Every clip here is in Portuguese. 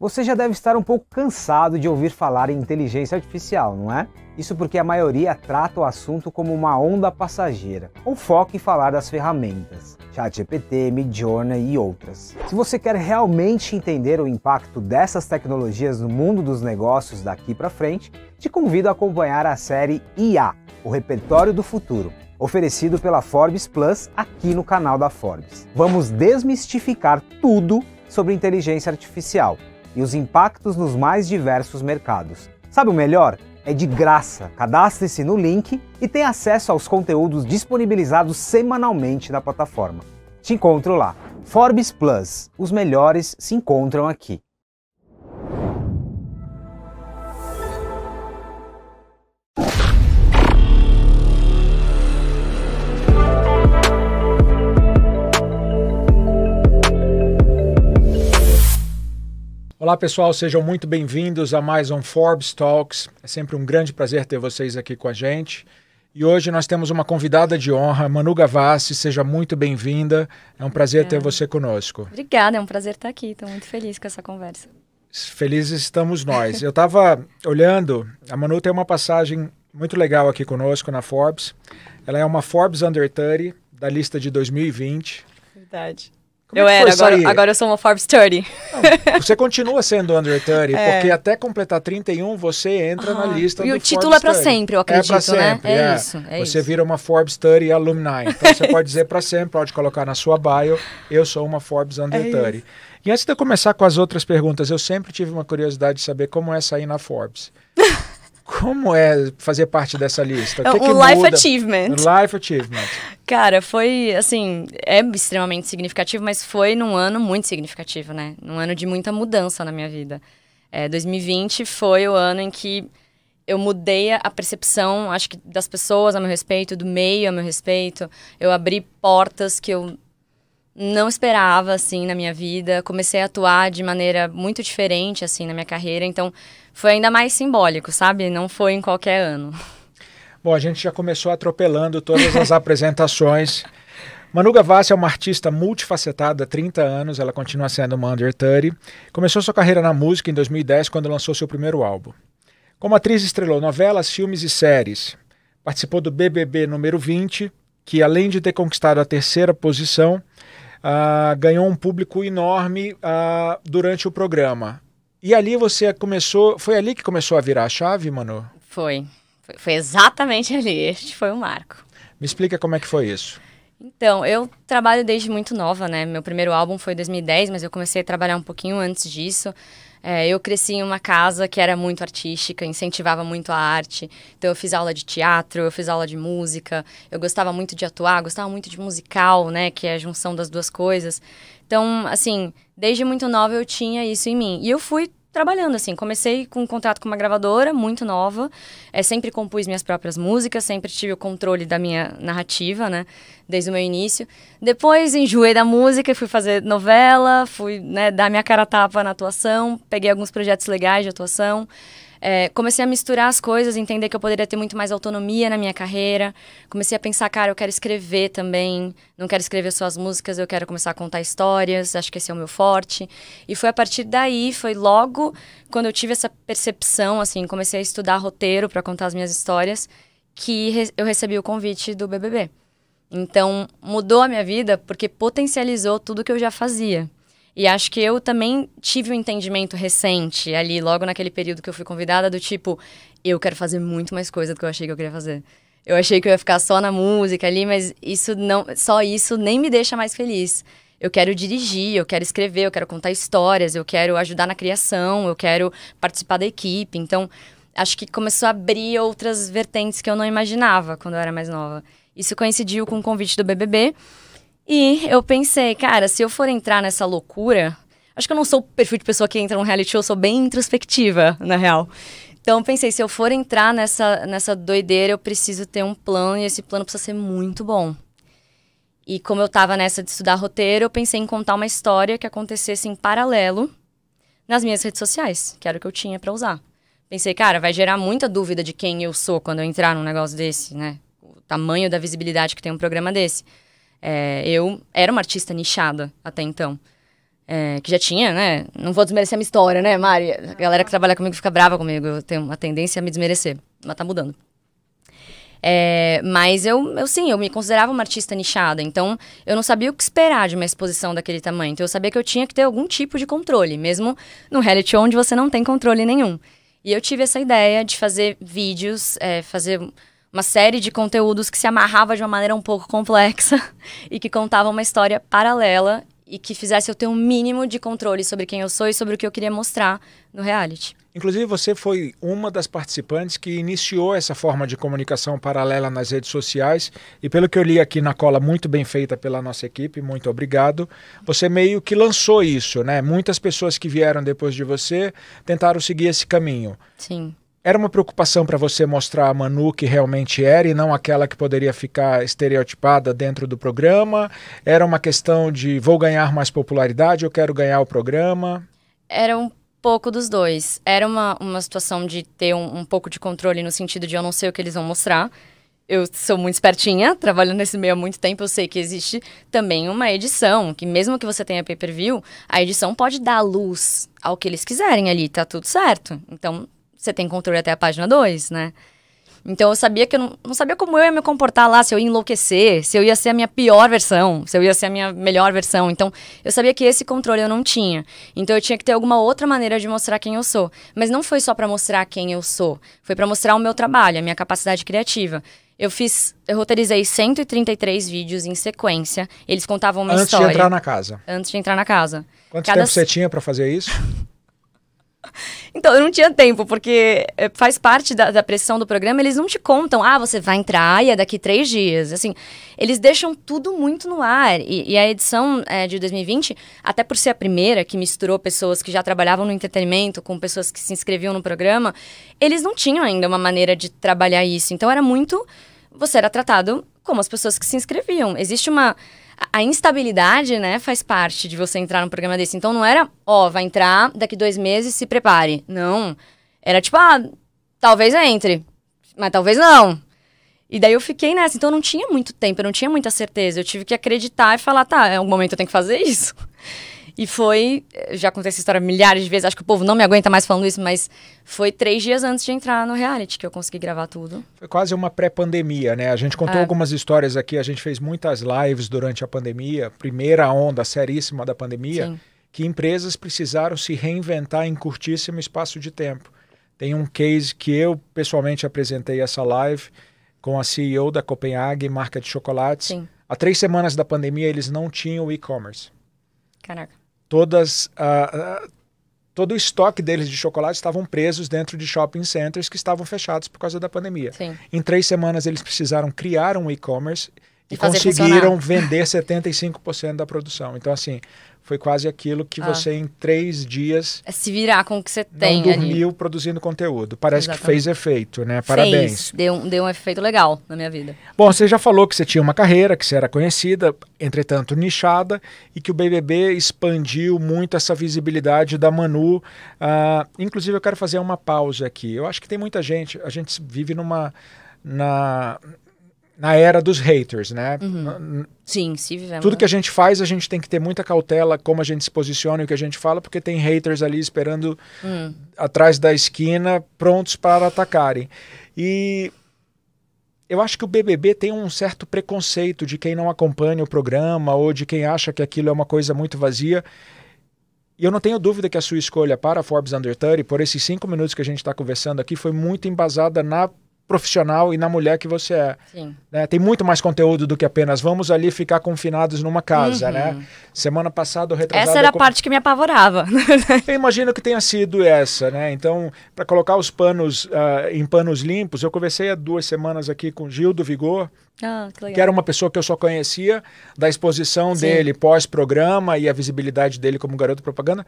Você já deve estar um pouco cansado de ouvir falar em inteligência artificial, não é? Isso porque a maioria trata o assunto como uma onda passageira, ou foca em falar das ferramentas, ChatGPT, Midjourney e outras. Se você quer realmente entender o impacto dessas tecnologias no mundo dos negócios daqui para frente, te convido a acompanhar a série IA, o repertório do futuro, oferecido pela Forbes Plus aqui no canal da Forbes. Vamos desmistificar tudo sobre inteligência artificial e os impactos nos mais diversos mercados. Sabe o melhor? É de graça. Cadastre-se no link e tenha acesso aos conteúdos disponibilizados semanalmente na plataforma. Te encontro lá. Forbes Plus, os melhores se encontram aqui. Olá pessoal, sejam muito bem-vindos a mais um Forbes Talks. É sempre um grande prazer ter vocês aqui com a gente. E hoje nós temos uma convidada de honra, Manu Gavassi, seja muito bem-vinda. É um prazer ter você conosco. Obrigada, é um prazer estar aqui. Estou muito feliz com essa conversa. Felizes estamos nós. Eu estava olhando, a Manu tem uma passagem muito legal aqui conosco na Forbes. Ela é uma Forbes Under 30 da lista de 2020. Verdade. Como é eu é era, agora, agora eu sou uma Forbes 30. Não, ah, você continua sendo under 30, é. porque até completar 31 você entra na ah, lista E o título Forbes é para sempre, eu acredito, é pra sempre, né? É, é. isso. É você isso. vira uma Forbes 30 alumni. Então você pode dizer para sempre, pode colocar na sua bio, eu sou uma Forbes under é 30. Isso. E antes de eu começar com as outras perguntas, eu sempre tive uma curiosidade de saber como é sair na Forbes. Como é fazer parte dessa lista? O, é, que o que Life muda? Achievement. Life Achievement. Cara, foi assim, é extremamente significativo, mas foi num ano muito significativo, né? Num ano de muita mudança na minha vida. É, 2020 foi o ano em que eu mudei a percepção, acho que das pessoas a meu respeito, do meio a meu respeito. Eu abri portas que eu não esperava assim na minha vida. Comecei a atuar de maneira muito diferente assim na minha carreira, então foi ainda mais simbólico, sabe? Não foi em qualquer ano. Bom, a gente já começou atropelando todas as apresentações. Manu Gavassi é uma artista multifacetada há 30 anos, ela continua sendo uma under 30. Começou sua carreira na música em 2010, quando lançou seu primeiro álbum. Como atriz, estrelou novelas, filmes e séries. Participou do BBB número 20, que além de ter conquistado a terceira posição, ah, ganhou um público enorme ah, durante o programa. E ali você começou. Foi ali que começou a virar a chave, Manu? Foi. Foi exatamente ali. Este foi o marco. Me explica como é que foi isso. Então, eu trabalho desde muito nova, né? Meu primeiro álbum foi em 2010, mas eu comecei a trabalhar um pouquinho antes disso. É, eu cresci em uma casa que era muito artística, incentivava muito a arte. Então eu fiz aula de teatro, eu fiz aula de música, eu gostava muito de atuar, gostava muito de musical, né, que é a junção das duas coisas. Então, assim, desde muito nova eu tinha isso em mim. E eu fui trabalhando, assim. Comecei com um contrato com uma gravadora muito nova. É, sempre compus minhas próprias músicas, sempre tive o controle da minha narrativa, né? Desde o meu início. Depois enjoei da música, fui fazer novela, fui né, dar minha cara tapa na atuação, peguei alguns projetos legais de atuação é, comecei a misturar as coisas, entender que eu poderia ter muito mais autonomia na minha carreira. Comecei a pensar, cara, eu quero escrever também. Não quero escrever só as músicas, eu quero começar a contar histórias. Acho que esse é o meu forte. E foi a partir daí, foi logo quando eu tive essa percepção, assim, comecei a estudar roteiro para contar as minhas histórias, que re eu recebi o convite do BBB. Então, mudou a minha vida porque potencializou tudo que eu já fazia. E acho que eu também tive um entendimento recente ali, logo naquele período que eu fui convidada, do tipo, eu quero fazer muito mais coisa do que eu achei que eu queria fazer. Eu achei que eu ia ficar só na música ali, mas isso não, só isso nem me deixa mais feliz. Eu quero dirigir, eu quero escrever, eu quero contar histórias, eu quero ajudar na criação, eu quero participar da equipe. Então, acho que começou a abrir outras vertentes que eu não imaginava quando eu era mais nova. Isso coincidiu com o convite do BBB. E eu pensei, cara, se eu for entrar nessa loucura, acho que eu não sou o perfil de pessoa que entra num reality show, eu sou bem introspectiva, na real. Então pensei, se eu for entrar nessa, nessa doideira, eu preciso ter um plano e esse plano precisa ser muito bom. E como eu tava nessa de estudar roteiro, eu pensei em contar uma história que acontecesse em paralelo nas minhas redes sociais, que era o que eu tinha para usar. Pensei, cara, vai gerar muita dúvida de quem eu sou quando eu entrar num negócio desse, né? O tamanho da visibilidade que tem um programa desse. É, eu era uma artista nichada até então. É, que já tinha, né? Não vou desmerecer a minha história, né, Mari? A galera que trabalha comigo fica brava comigo. Eu tenho uma tendência a me desmerecer. Mas tá mudando. É, mas eu, eu sim, eu me considerava uma artista nichada, então eu não sabia o que esperar de uma exposição daquele tamanho. Então eu sabia que eu tinha que ter algum tipo de controle, mesmo no reality onde você não tem controle nenhum. E eu tive essa ideia de fazer vídeos, é, fazer uma série de conteúdos que se amarrava de uma maneira um pouco complexa e que contava uma história paralela e que fizesse eu ter um mínimo de controle sobre quem eu sou e sobre o que eu queria mostrar no reality. Inclusive, você foi uma das participantes que iniciou essa forma de comunicação paralela nas redes sociais. E pelo que eu li aqui na cola, muito bem feita pela nossa equipe, muito obrigado. Você meio que lançou isso, né? Muitas pessoas que vieram depois de você tentaram seguir esse caminho. Sim. Era uma preocupação para você mostrar a Manu que realmente era e não aquela que poderia ficar estereotipada dentro do programa? Era uma questão de vou ganhar mais popularidade, eu quero ganhar o programa? Era um pouco dos dois. Era uma, uma situação de ter um, um pouco de controle no sentido de eu não sei o que eles vão mostrar. Eu sou muito espertinha, trabalho nesse meio há muito tempo, eu sei que existe também uma edição, que mesmo que você tenha pay-per-view, a edição pode dar luz ao que eles quiserem ali, tá tudo certo. Então, você tem controle até a página 2, né? Então eu sabia que eu não, não, sabia como eu ia me comportar lá, se eu ia enlouquecer, se eu ia ser a minha pior versão, se eu ia ser a minha melhor versão. Então eu sabia que esse controle eu não tinha. Então eu tinha que ter alguma outra maneira de mostrar quem eu sou. Mas não foi só para mostrar quem eu sou, foi para mostrar o meu trabalho, a minha capacidade criativa. Eu fiz, eu roteirizei 133 vídeos em sequência. Eles contavam uma antes história. Antes de entrar na casa. Antes de entrar na casa. Quanto Cada... tempo você tinha para fazer isso? Então, eu não tinha tempo, porque eh, faz parte da, da, pressão do programa, eles não te contam, ah, você vai entrar e é daqui três dias. Assim, eles deixam tudo muito no ar. E, e a edição é, de 2020, até por ser a primeira, que misturou pessoas que já trabalhavam no entretenimento com pessoas que se inscreviam no programa, eles não tinham ainda uma maneira de trabalhar isso. Então, era muito. Você era tratado como as pessoas que se inscreviam. Existe uma a instabilidade, né, faz parte de você entrar num programa desse. Então não era, ó, vai entrar daqui dois meses, se prepare. Não. Era tipo, ah, talvez entre, mas talvez não. E daí eu fiquei nessa. Então eu não tinha muito tempo, eu não tinha muita certeza. Eu tive que acreditar e falar, tá, em algum momento eu tenho que fazer isso. E foi, já contei essa história milhares de vezes, acho que o povo não me aguenta mais falando isso, mas foi três dias antes de entrar no reality que eu consegui gravar tudo. Foi quase uma pré-pandemia, né? A gente contou é. algumas histórias aqui, a gente fez muitas lives durante a pandemia, primeira onda seríssima da pandemia, Sim. que empresas precisaram se reinventar em curtíssimo espaço de tempo. Tem um case que eu pessoalmente apresentei essa live com a CEO da Copenhague, marca de chocolates. Sim. Há três semanas da pandemia, eles não tinham e-commerce. Caraca todas, uh, todo o estoque deles de chocolate estavam presos dentro de shopping centers que estavam fechados por causa da pandemia. Sim. Em três semanas eles precisaram criar um e-commerce e conseguiram funcionar. vender 75% da produção. Então, assim, foi quase aquilo que ah. você em três dias. É se virar com o que você tem. Não dormiu ali. produzindo conteúdo. Parece Exatamente. que fez efeito, né? Parabéns. Fez. Deu, deu um efeito legal na minha vida. Bom, você já falou que você tinha uma carreira, que você era conhecida, entretanto nichada, e que o BBB expandiu muito essa visibilidade da Manu. Ah, inclusive, eu quero fazer uma pausa aqui. Eu acho que tem muita gente, a gente vive numa. Na, na era dos haters, né? Uhum. Sim, se vivemos. Tudo né? que a gente faz, a gente tem que ter muita cautela como a gente se posiciona e o que a gente fala, porque tem haters ali esperando uhum. atrás da esquina, prontos para atacarem. E eu acho que o BBB tem um certo preconceito de quem não acompanha o programa ou de quem acha que aquilo é uma coisa muito vazia. E eu não tenho dúvida que a sua escolha para a Forbes Under 30, por esses cinco minutos que a gente está conversando aqui, foi muito embasada na profissional e na mulher que você é. Né? Tem muito mais conteúdo do que apenas vamos ali ficar confinados numa casa, uhum. né? Semana passada, retrasada... Essa era a com... parte que me apavorava. eu imagino que tenha sido essa, né? Então, para colocar os panos uh, em panos limpos, eu conversei há duas semanas aqui com Gil do Vigor, ah, que, que, era uma pessoa que eu só conhecia da exposição Sim. dele pós-programa e a visibilidade dele como garoto propaganda.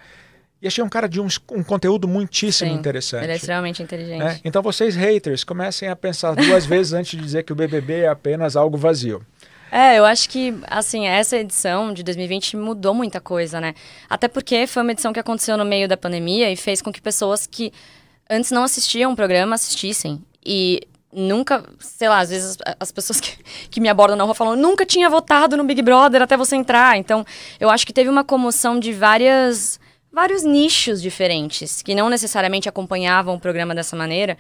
E achei um cara de um, um conteúdo muitíssimo Sim, interessante. Ele é extremamente inteligente. Né? Então vocês, haters, comecem a pensar duas vezes antes de dizer que o BBB é apenas algo vazio. É, eu acho que, assim, essa edição de 2020 mudou muita coisa, né? Até porque foi uma edição que aconteceu no meio da pandemia e fez com que pessoas que antes não assistiam o programa assistissem. E nunca, sei lá, às vezes as, as pessoas que, que me abordam na rua falam, nunca tinha votado no Big Brother até você entrar. Então, eu acho que teve uma comoção de várias vários nichos diferentes, que não necessariamente acompanhavam o programa dessa maneira.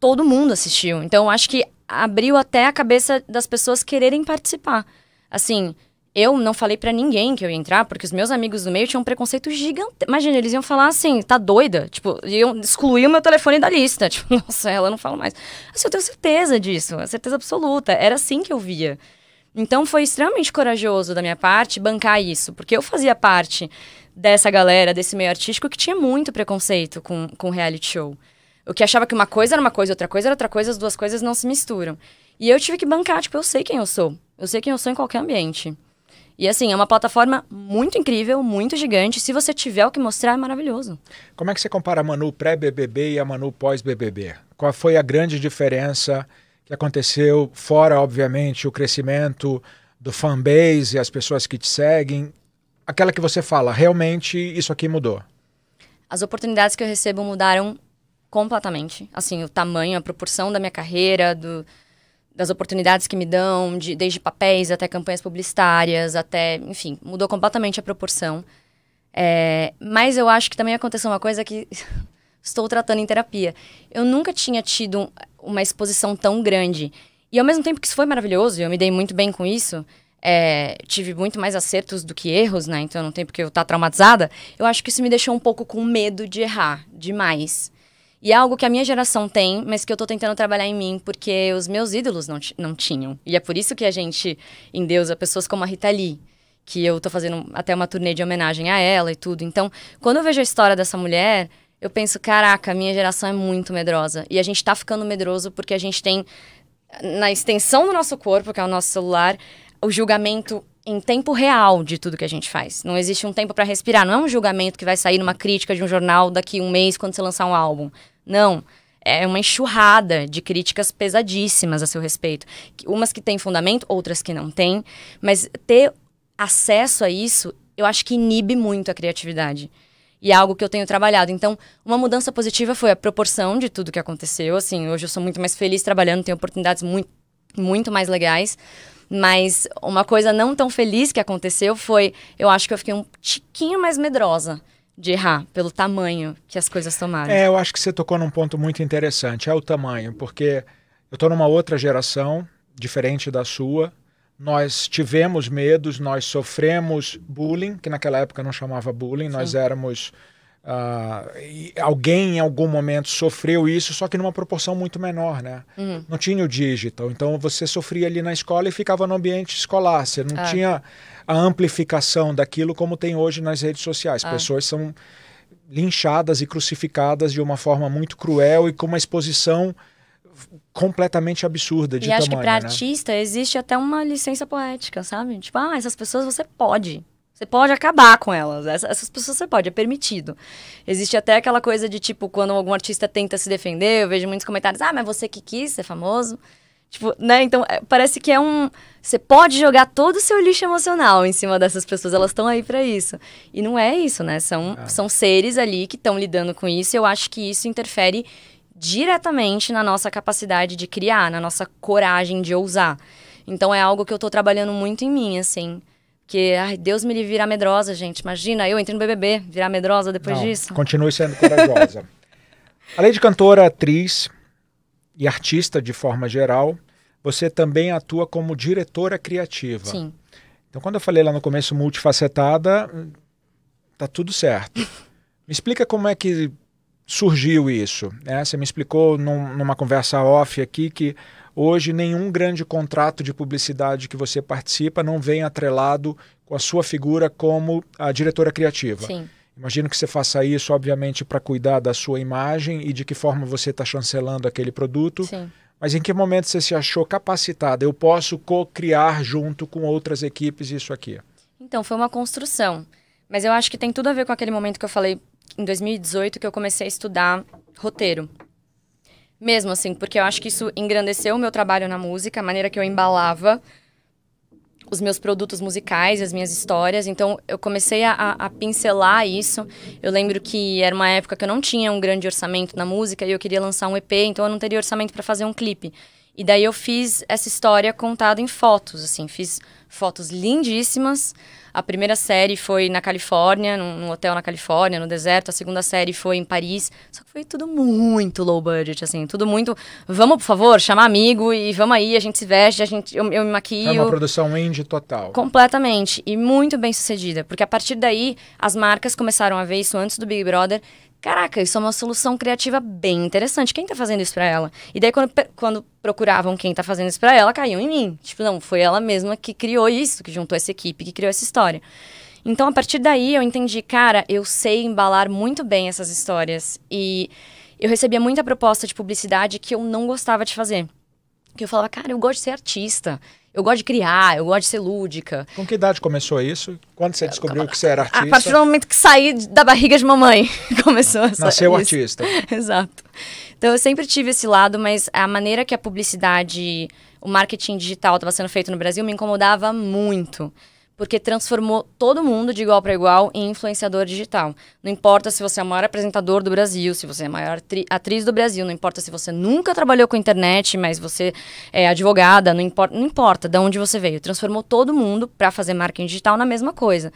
Todo mundo assistiu. Então, acho que abriu até a cabeça das pessoas quererem participar. Assim, eu não falei para ninguém que eu ia entrar, porque os meus amigos do meio tinham um preconceito gigante. Imagina, eles iam falar assim, tá doida? Tipo, iam excluir o meu telefone da lista. Tipo, nossa, ela não fala mais. Assim, eu tenho certeza disso, certeza absoluta. Era assim que eu via. Então foi extremamente corajoso da minha parte bancar isso, porque eu fazia parte dessa galera, desse meio artístico, que tinha muito preconceito com, com reality show. O que achava que uma coisa era uma coisa, outra coisa era outra coisa, as duas coisas não se misturam. E eu tive que bancar, tipo, eu sei quem eu sou. Eu sei quem eu sou em qualquer ambiente. E assim, é uma plataforma muito incrível, muito gigante. Se você tiver o que mostrar, é maravilhoso. Como é que você compara a Manu pré-BBB e a Manu pós-BBB? Qual foi a grande diferença que aconteceu, fora, obviamente, o crescimento do fanbase, as pessoas que te seguem? aquela que você fala, realmente isso aqui mudou? As oportunidades que eu recebo mudaram completamente. Assim, o tamanho, a proporção da minha carreira, do, das oportunidades que me dão, de, desde papéis até campanhas publicitárias, até, enfim, mudou completamente a proporção. É, mas eu acho que também aconteceu uma coisa que estou tratando em terapia. Eu nunca tinha tido uma exposição tão grande. E ao mesmo tempo que isso foi maravilhoso, eu me dei muito bem com isso, é, tive muito mais acertos do que erros, né? Então não tem porque eu estar tá traumatizada. Eu acho que isso me deixou um pouco com medo de errar demais. E é algo que a minha geração tem, mas que eu tô tentando trabalhar em mim, porque os meus ídolos não, não tinham. E é por isso que a gente em endeusa pessoas como a Rita Lee, que eu tô fazendo até uma turnê de homenagem a ela e tudo. Então, quando eu vejo a história dessa mulher, eu penso, caraca, a minha geração é muito medrosa. E a gente tá ficando medroso porque a gente tem, na extensão do nosso corpo, que é o nosso celular, o julgamento em tempo real de tudo que a gente faz. Não existe um tempo para respirar. Não é um julgamento que vai sair numa crítica de um jornal daqui um mês quando você lançar um álbum. Não. É uma enxurrada de críticas pesadíssimas a seu respeito. Umas que têm fundamento, outras que não têm. Mas ter acesso a isso, eu acho que inibe muito a criatividade. E é algo que eu tenho trabalhado. Então, uma mudança positiva foi a proporção de tudo que aconteceu. Assim, hoje eu sou muito mais feliz trabalhando, tenho oportunidades muito, muito mais legais mas uma coisa não tão feliz que aconteceu foi, eu acho que eu fiquei um tiquinho mais medrosa de errar, pelo tamanho que as coisas tomaram. É, eu acho que você tocou num ponto muito interessante, é o tamanho, porque eu estou numa outra geração, diferente da sua. Nós tivemos medos, nós sofremos bullying, que naquela época não chamava bullying, Sim. nós éramos Uh, alguém em algum momento sofreu isso, só que numa proporção muito menor, né? Uhum. Não tinha o digital, então você sofria ali na escola e ficava no ambiente escolar. Você não ah. tinha a amplificação daquilo como tem hoje nas redes sociais. Ah. Pessoas são linchadas e crucificadas de uma forma muito cruel e com uma exposição completamente absurda de e tamanho, acho que para né? artista existe até uma licença poética, sabe? Tipo, ah, essas pessoas você pode. Você pode acabar com elas. Essas, pessoas você pode, é permitido. Existe até aquela coisa de, tipo, quando algum artista tenta se defender, eu vejo muitos comentários, ah, mas você que quis ser famoso. Tipo, né? Então, é, parece que é um. Você pode jogar todo o seu lixo emocional em cima dessas pessoas, elas estão aí para isso. E não é isso, né? São, ah. são seres ali que estão lidando com isso. E eu acho que isso interfere diretamente na nossa capacidade de criar, na nossa coragem de ousar. Então, é algo que eu tô trabalhando muito em mim, assim. Porque, ai, Deus me livre virar medrosa, gente. Imagina, eu entrei no BBB, virar medrosa depois Não, disso. Continue sendo corajosa. Além de cantora, atriz e artista de forma geral, você também atua como diretora criativa. Sim. Então, quando eu falei lá no começo multifacetada, tá tudo certo. me explica como é que surgiu isso. Né? Você me explicou num, numa conversa off aqui que Hoje, nenhum grande contrato de publicidade que você participa não vem atrelado com a sua figura como a diretora criativa. Sim. Imagino que você faça isso, obviamente, para cuidar da sua imagem e de que forma você está chancelando aquele produto. Sim. Mas em que momento você se achou capacitada? Eu posso co-criar junto com outras equipes isso aqui? Então, foi uma construção. Mas eu acho que tem tudo a ver com aquele momento que eu falei em 2018 que eu comecei a estudar roteiro. Mesmo assim, porque eu acho que isso engrandeceu o meu trabalho na música, a maneira que eu embalava os meus produtos musicais, as minhas histórias. Então, eu comecei a, a, pincelar isso. Eu lembro que era uma época que eu não tinha um grande orçamento na música e eu queria lançar um EP, então eu não teria orçamento para fazer um clipe. E daí eu fiz essa história contada em fotos, assim, fiz fotos lindíssimas. A primeira série foi na Califórnia, num, num, hotel na Califórnia, no deserto. A segunda série foi em Paris. Só que foi tudo muito low budget, assim. Tudo muito. Vamos, por favor, chamar amigo e vamos aí. A gente se veste, a gente, eu, eu me maquio. É uma produção indie total. Completamente. E muito bem sucedida. Porque a partir daí, as marcas começaram a ver isso antes do Big Brother caraca, isso é uma solução criativa bem interessante. Quem tá fazendo isso pra ela? E daí, quando, quando procuravam quem tá fazendo isso pra ela, caiu em mim. Tipo, não, foi ela mesma que criou isso, que juntou essa equipe, que criou essa história. Então, a partir daí, eu entendi, cara, eu sei embalar muito bem essas histórias. E eu recebia muita proposta de publicidade que eu não gostava de fazer. Que eu falava, cara, eu gosto de ser artista. Eu gosto de criar, eu gosto de ser lúdica. Com que idade começou isso? Quando você ah, descobriu ah, que você era ah, artista? A partir do momento que saí da barriga de mamãe, começou essa. Nasceu artista. Exato. Então eu sempre tive esse lado, mas a maneira que a publicidade, o marketing digital estava sendo feito no Brasil me incomodava muito porque transformou todo mundo de igual para igual em influenciador digital. Não importa se você é o maior apresentador do Brasil, se você é a maior atriz do Brasil, não importa se você nunca trabalhou com internet, mas você é advogada, não importa, não importa de onde você veio. Transformou todo mundo para fazer marketing digital na mesma coisa.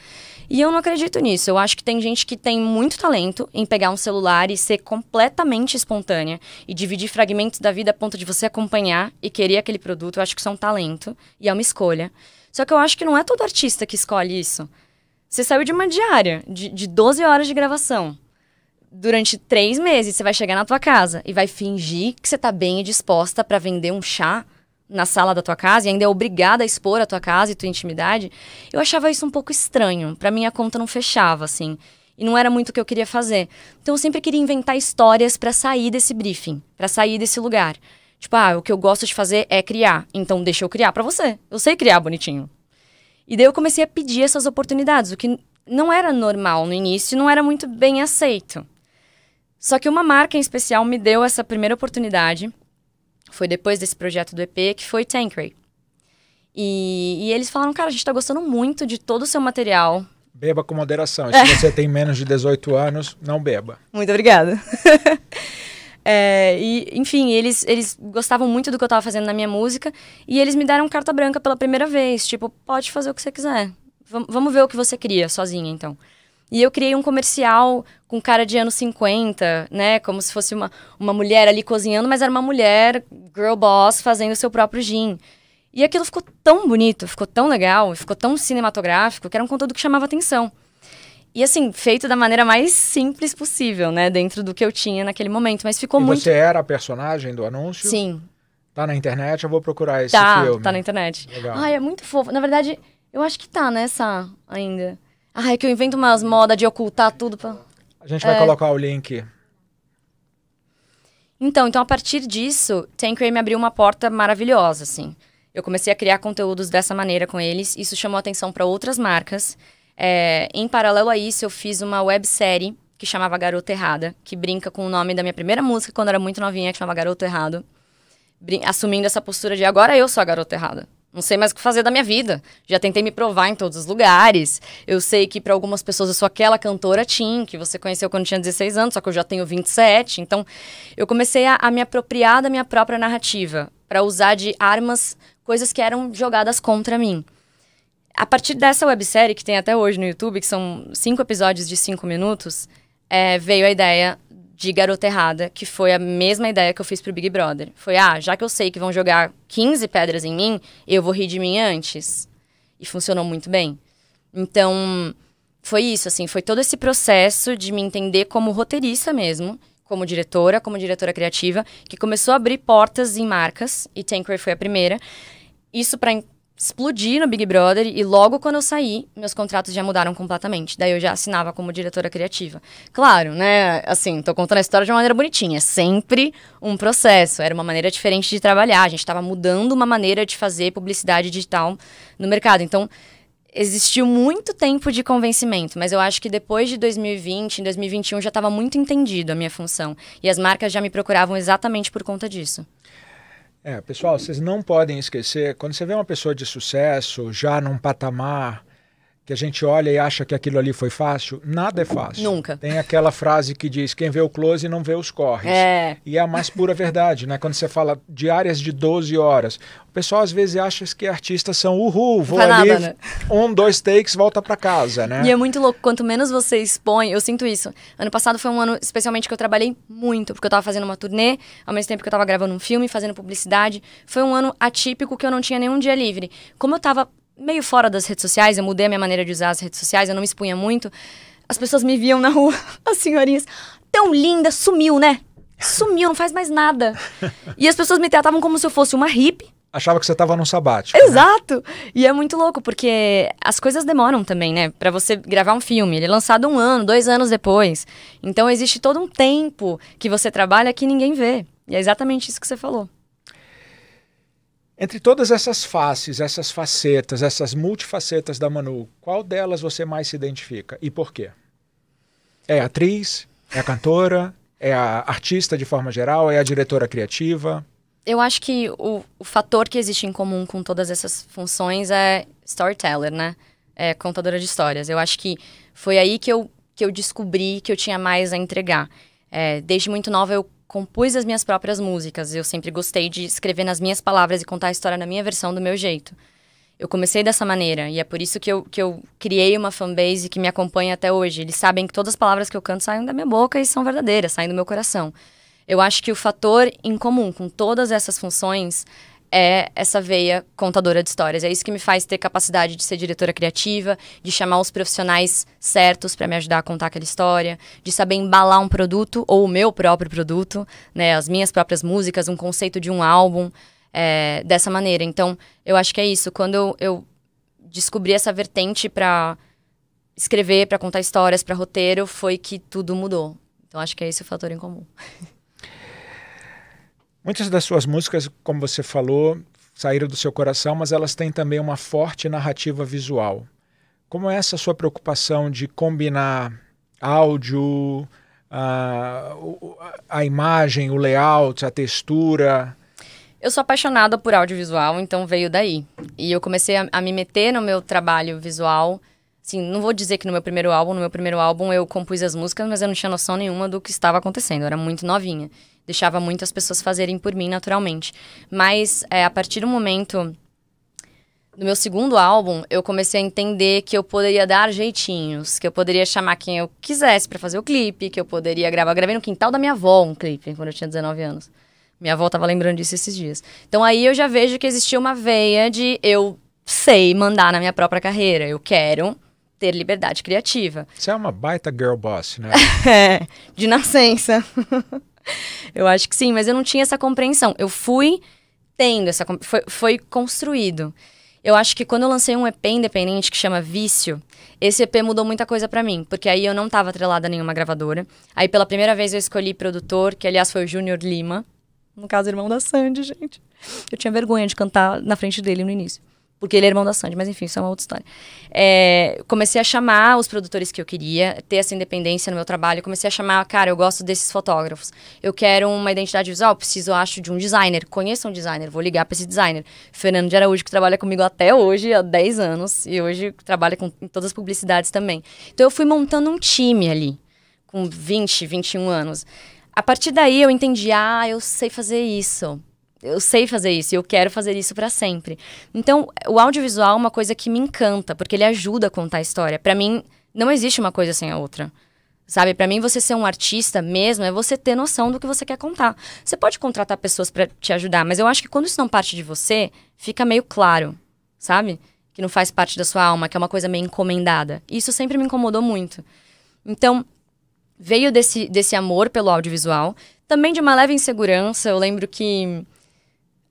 E eu não acredito nisso. Eu acho que tem gente que tem muito talento em pegar um celular e ser completamente espontânea e dividir fragmentos da vida a ponto de você acompanhar e querer aquele produto. Eu acho que isso é um talento e é uma escolha. Só que eu acho que não é todo artista que escolhe isso. Você saiu de uma diária, de, de 12 horas de gravação. Durante três meses, você vai chegar na tua casa e vai fingir que você tá bem e disposta para vender um chá na sala da tua casa e ainda é obrigada a expor a tua casa e tua intimidade. Eu achava isso um pouco estranho. Para mim, a conta não fechava, assim. E não era muito o que eu queria fazer. Então, eu sempre queria inventar histórias para sair desse briefing, para sair desse lugar. Tipo, ah, o que eu gosto de fazer é criar. Então deixa eu criar para você. Eu sei criar bonitinho. E daí eu comecei a pedir essas oportunidades, o que não era normal no início, não era muito bem aceito. Só que uma marca em especial me deu essa primeira oportunidade. Foi depois desse projeto do EP, que foi Tankray. E, e, eles falaram, cara, a gente tá gostando muito de todo o seu material. Beba com moderação. Se você tem menos de 18 anos, não beba. Muito obrigada. É, e, enfim, eles, eles gostavam muito do que eu estava fazendo na minha música e eles me deram carta branca pela primeira vez. Tipo, pode fazer o que você quiser. V vamos ver o que você cria sozinha, então. E eu criei um comercial com cara de anos 50, né? Como se fosse uma, uma mulher ali cozinhando, mas era uma mulher, girl boss, fazendo o seu próprio gin. E aquilo ficou tão bonito, ficou tão legal, ficou tão cinematográfico, que era um conteúdo que chamava atenção. E assim, feito da maneira mais simples possível, né? Dentro do que eu tinha naquele momento. Mas ficou e muito. Você era a personagem do anúncio? Sim. Tá na internet? Eu vou procurar esse tá, filme. Tá na internet. Legal. Ai, é muito fofo. Na verdade, eu acho que tá nessa ainda. Ai, é que eu invento umas modas de ocultar tudo pra. A gente vai é... colocar o link. Então, então a partir disso, Tanqueray me abriu uma porta maravilhosa, assim. Eu comecei a criar conteúdos dessa maneira com eles. Isso chamou atenção para outras marcas. É, em paralelo a isso, eu fiz uma websérie que chamava Garota Errada, que brinca com o nome da minha primeira música quando eu era muito novinha, que chamava Garoto Errado. Assumindo essa postura de agora eu sou a garota errada. Não sei mais o que fazer da minha vida. Já tentei me provar em todos os lugares. Eu sei que para algumas pessoas eu sou aquela cantora teen que você conheceu quando tinha 16 anos, só que eu já tenho 27. Então, eu comecei a, a me apropriar da minha própria narrativa para usar de armas coisas que eram jogadas contra mim. A partir dessa websérie, que tem até hoje no YouTube, que são cinco episódios de cinco minutos, é, veio a ideia de Garota Errada, que foi a mesma ideia que eu fiz pro Big Brother. Foi, ah, já que eu sei que vão jogar 15 pedras em mim, eu vou rir de mim antes. E funcionou muito bem. Então, foi isso, assim, foi todo esse processo de me entender como roteirista mesmo, como diretora, como diretora criativa, que começou a abrir portas em marcas, e Tanqueray foi a primeira. Isso para explodi no Big Brother e logo quando eu saí, meus contratos já mudaram completamente. Daí eu já assinava como diretora criativa. Claro, né? Assim, tô contando a história de uma maneira bonitinha. É sempre um processo. Era uma maneira diferente de trabalhar. A gente estava mudando uma maneira de fazer publicidade digital no mercado. Então, existiu muito tempo de convencimento, mas eu acho que depois de 2020, em 2021 já estava muito entendido a minha função e as marcas já me procuravam exatamente por conta disso. É, pessoal, vocês não podem esquecer, quando você vê uma pessoa de sucesso já num patamar que a gente olha e acha que aquilo ali foi fácil, nada é fácil. Nunca. Tem aquela frase que diz: quem vê o close não vê os corres. É. E é a mais pura verdade, né? Quando você fala diárias de 12 horas, o pessoal às vezes acha que artistas são uhul, vou ali, nada, né? um, dois takes, volta para casa, né? E é muito louco, quanto menos você expõe, eu sinto isso. Ano passado foi um ano especialmente que eu trabalhei muito, porque eu tava fazendo uma turnê, ao mesmo tempo que eu tava gravando um filme, fazendo publicidade. Foi um ano atípico que eu não tinha nenhum dia livre. Como eu tava meio fora das redes sociais, eu mudei a minha maneira de usar as redes sociais, eu não me expunha muito. As pessoas me viam na rua, as senhorinhas, tão linda, sumiu, né? Sumiu, não faz mais nada. E as pessoas me tratavam como se eu fosse uma hippie. Achava que você estava num sabático. Né? Exato! Né? E é muito louco, porque as coisas demoram também, né? Para você gravar um filme, ele é lançado um ano, dois anos depois. Então existe todo um tempo que você trabalha que ninguém vê. E é exatamente isso que você falou. Entre todas essas faces, essas facetas, essas multifacetas da Manu, qual delas você mais se identifica e por quê? É atriz? É cantora? É a artista de forma geral? É a diretora criativa? Eu acho que o, o fator que existe em comum com todas essas funções é storyteller, né? É contadora de histórias. Eu acho que foi aí que eu, que eu descobri que eu tinha mais a entregar. É, desde muito nova eu compus as minhas próprias músicas. Eu sempre gostei de escrever nas minhas palavras e contar a história na minha versão, do meu jeito. Eu comecei dessa maneira e é por isso que eu, que eu criei uma fanbase que me acompanha até hoje. Eles sabem que todas as palavras que eu canto saem da minha boca e são verdadeiras, saem do meu coração. Eu acho que o fator em comum com todas essas funções é essa veia contadora de histórias. É isso que me faz ter capacidade de ser diretora criativa, de chamar os profissionais certos para me ajudar a contar aquela história, de saber embalar um produto ou o meu próprio produto, né, as minhas próprias músicas, um conceito de um álbum, é, dessa maneira. Então, eu acho que é isso. Quando eu, eu descobri essa vertente para escrever, para contar histórias, para roteiro, foi que tudo mudou. Então, acho que é esse o fator em comum. Muitas das suas músicas, como você falou, saíram do seu coração, mas elas têm também uma forte narrativa visual. Como é essa sua preocupação de combinar áudio, a, a imagem, o layout, a textura? Eu sou apaixonada por audiovisual, então veio daí. E eu comecei a, a me meter no meu trabalho visual. Assim, não vou dizer que no meu primeiro álbum, no meu primeiro álbum eu compus as músicas, mas eu não tinha noção nenhuma do que estava acontecendo, eu era muito novinha deixava muitas pessoas fazerem por mim naturalmente. Mas é, a partir do momento do meu segundo álbum, eu comecei a entender que eu poderia dar jeitinhos, que eu poderia chamar quem eu quisesse para fazer o clipe, que eu poderia gravar. Eu gravei no quintal da minha avó um clipe quando eu tinha 19 anos. Minha avó tava lembrando disso esses dias. Então aí eu já vejo que existia uma veia de eu sei mandar na minha própria carreira. Eu quero ter liberdade criativa. Você é uma baita girl boss, né? é, de nascença. eu acho que sim, mas eu não tinha essa compreensão. Eu fui tendo essa. Foi, foi construído. Eu acho que quando eu lancei um EP independente que chama Vício, esse EP mudou muita coisa para mim, porque aí eu não tava atrelada a nenhuma gravadora. Aí pela primeira vez eu escolhi produtor, que aliás foi o Júnior Lima, no caso irmão da Sandy, gente. Eu tinha vergonha de cantar na frente dele no início porque ele é irmão da Sandy, mas enfim, isso é uma outra história. É, comecei a chamar os produtores que eu queria, ter essa independência no meu trabalho. Comecei a chamar, cara, eu gosto desses fotógrafos. Eu quero uma identidade visual, preciso, acho, de um designer. Conheço um designer, vou ligar para esse designer. Fernando de Araújo, que trabalha comigo até hoje, há 10 anos, e hoje trabalha com todas as publicidades também. Então eu fui montando um time ali, com 20, 21 anos. A partir daí eu entendi, ah, eu sei fazer isso eu sei fazer isso, e eu quero fazer isso para sempre. Então, o audiovisual é uma coisa que me encanta, porque ele ajuda a contar a história. Para mim, não existe uma coisa sem a outra. Sabe, para mim você ser um artista mesmo é você ter noção do que você quer contar. Você pode contratar pessoas para te ajudar, mas eu acho que quando isso não parte de você, fica meio claro, sabe? Que não faz parte da sua alma, que é uma coisa meio encomendada. Isso sempre me incomodou muito. Então, veio desse desse amor pelo audiovisual, também de uma leve insegurança. Eu lembro que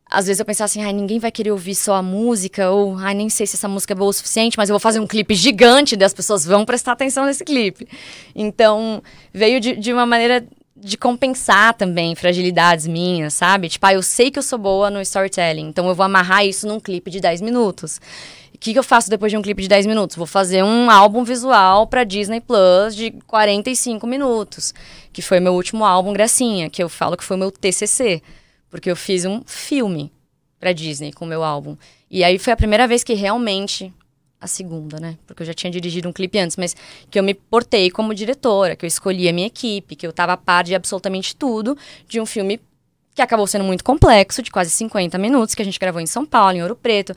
às vezes eu pensava assim, ai, ninguém vai querer ouvir só a música, ou ai, nem sei se essa música é boa o suficiente, mas eu vou fazer um clipe gigante e as pessoas vão prestar atenção nesse clipe. Então, veio de, de uma maneira de compensar também fragilidades minhas, sabe? Tipo, ah, eu sei que eu sou boa no storytelling, então eu vou amarrar isso num clipe de 10 minutos. O que, que eu faço depois de um clipe de 10 minutos? Vou fazer um álbum visual para Disney Plus de 45 minutos, que foi meu último álbum, Gracinha, que eu falo que foi meu TCC. Porque eu fiz um filme para Disney com o meu álbum. E aí foi a primeira vez que realmente. A segunda, né? Porque eu já tinha dirigido um clipe antes, mas que eu me portei como diretora, que eu escolhi a minha equipe, que eu tava a par de absolutamente tudo de um filme que acabou sendo muito complexo, de quase 50 minutos, que a gente gravou em São Paulo, em Ouro Preto.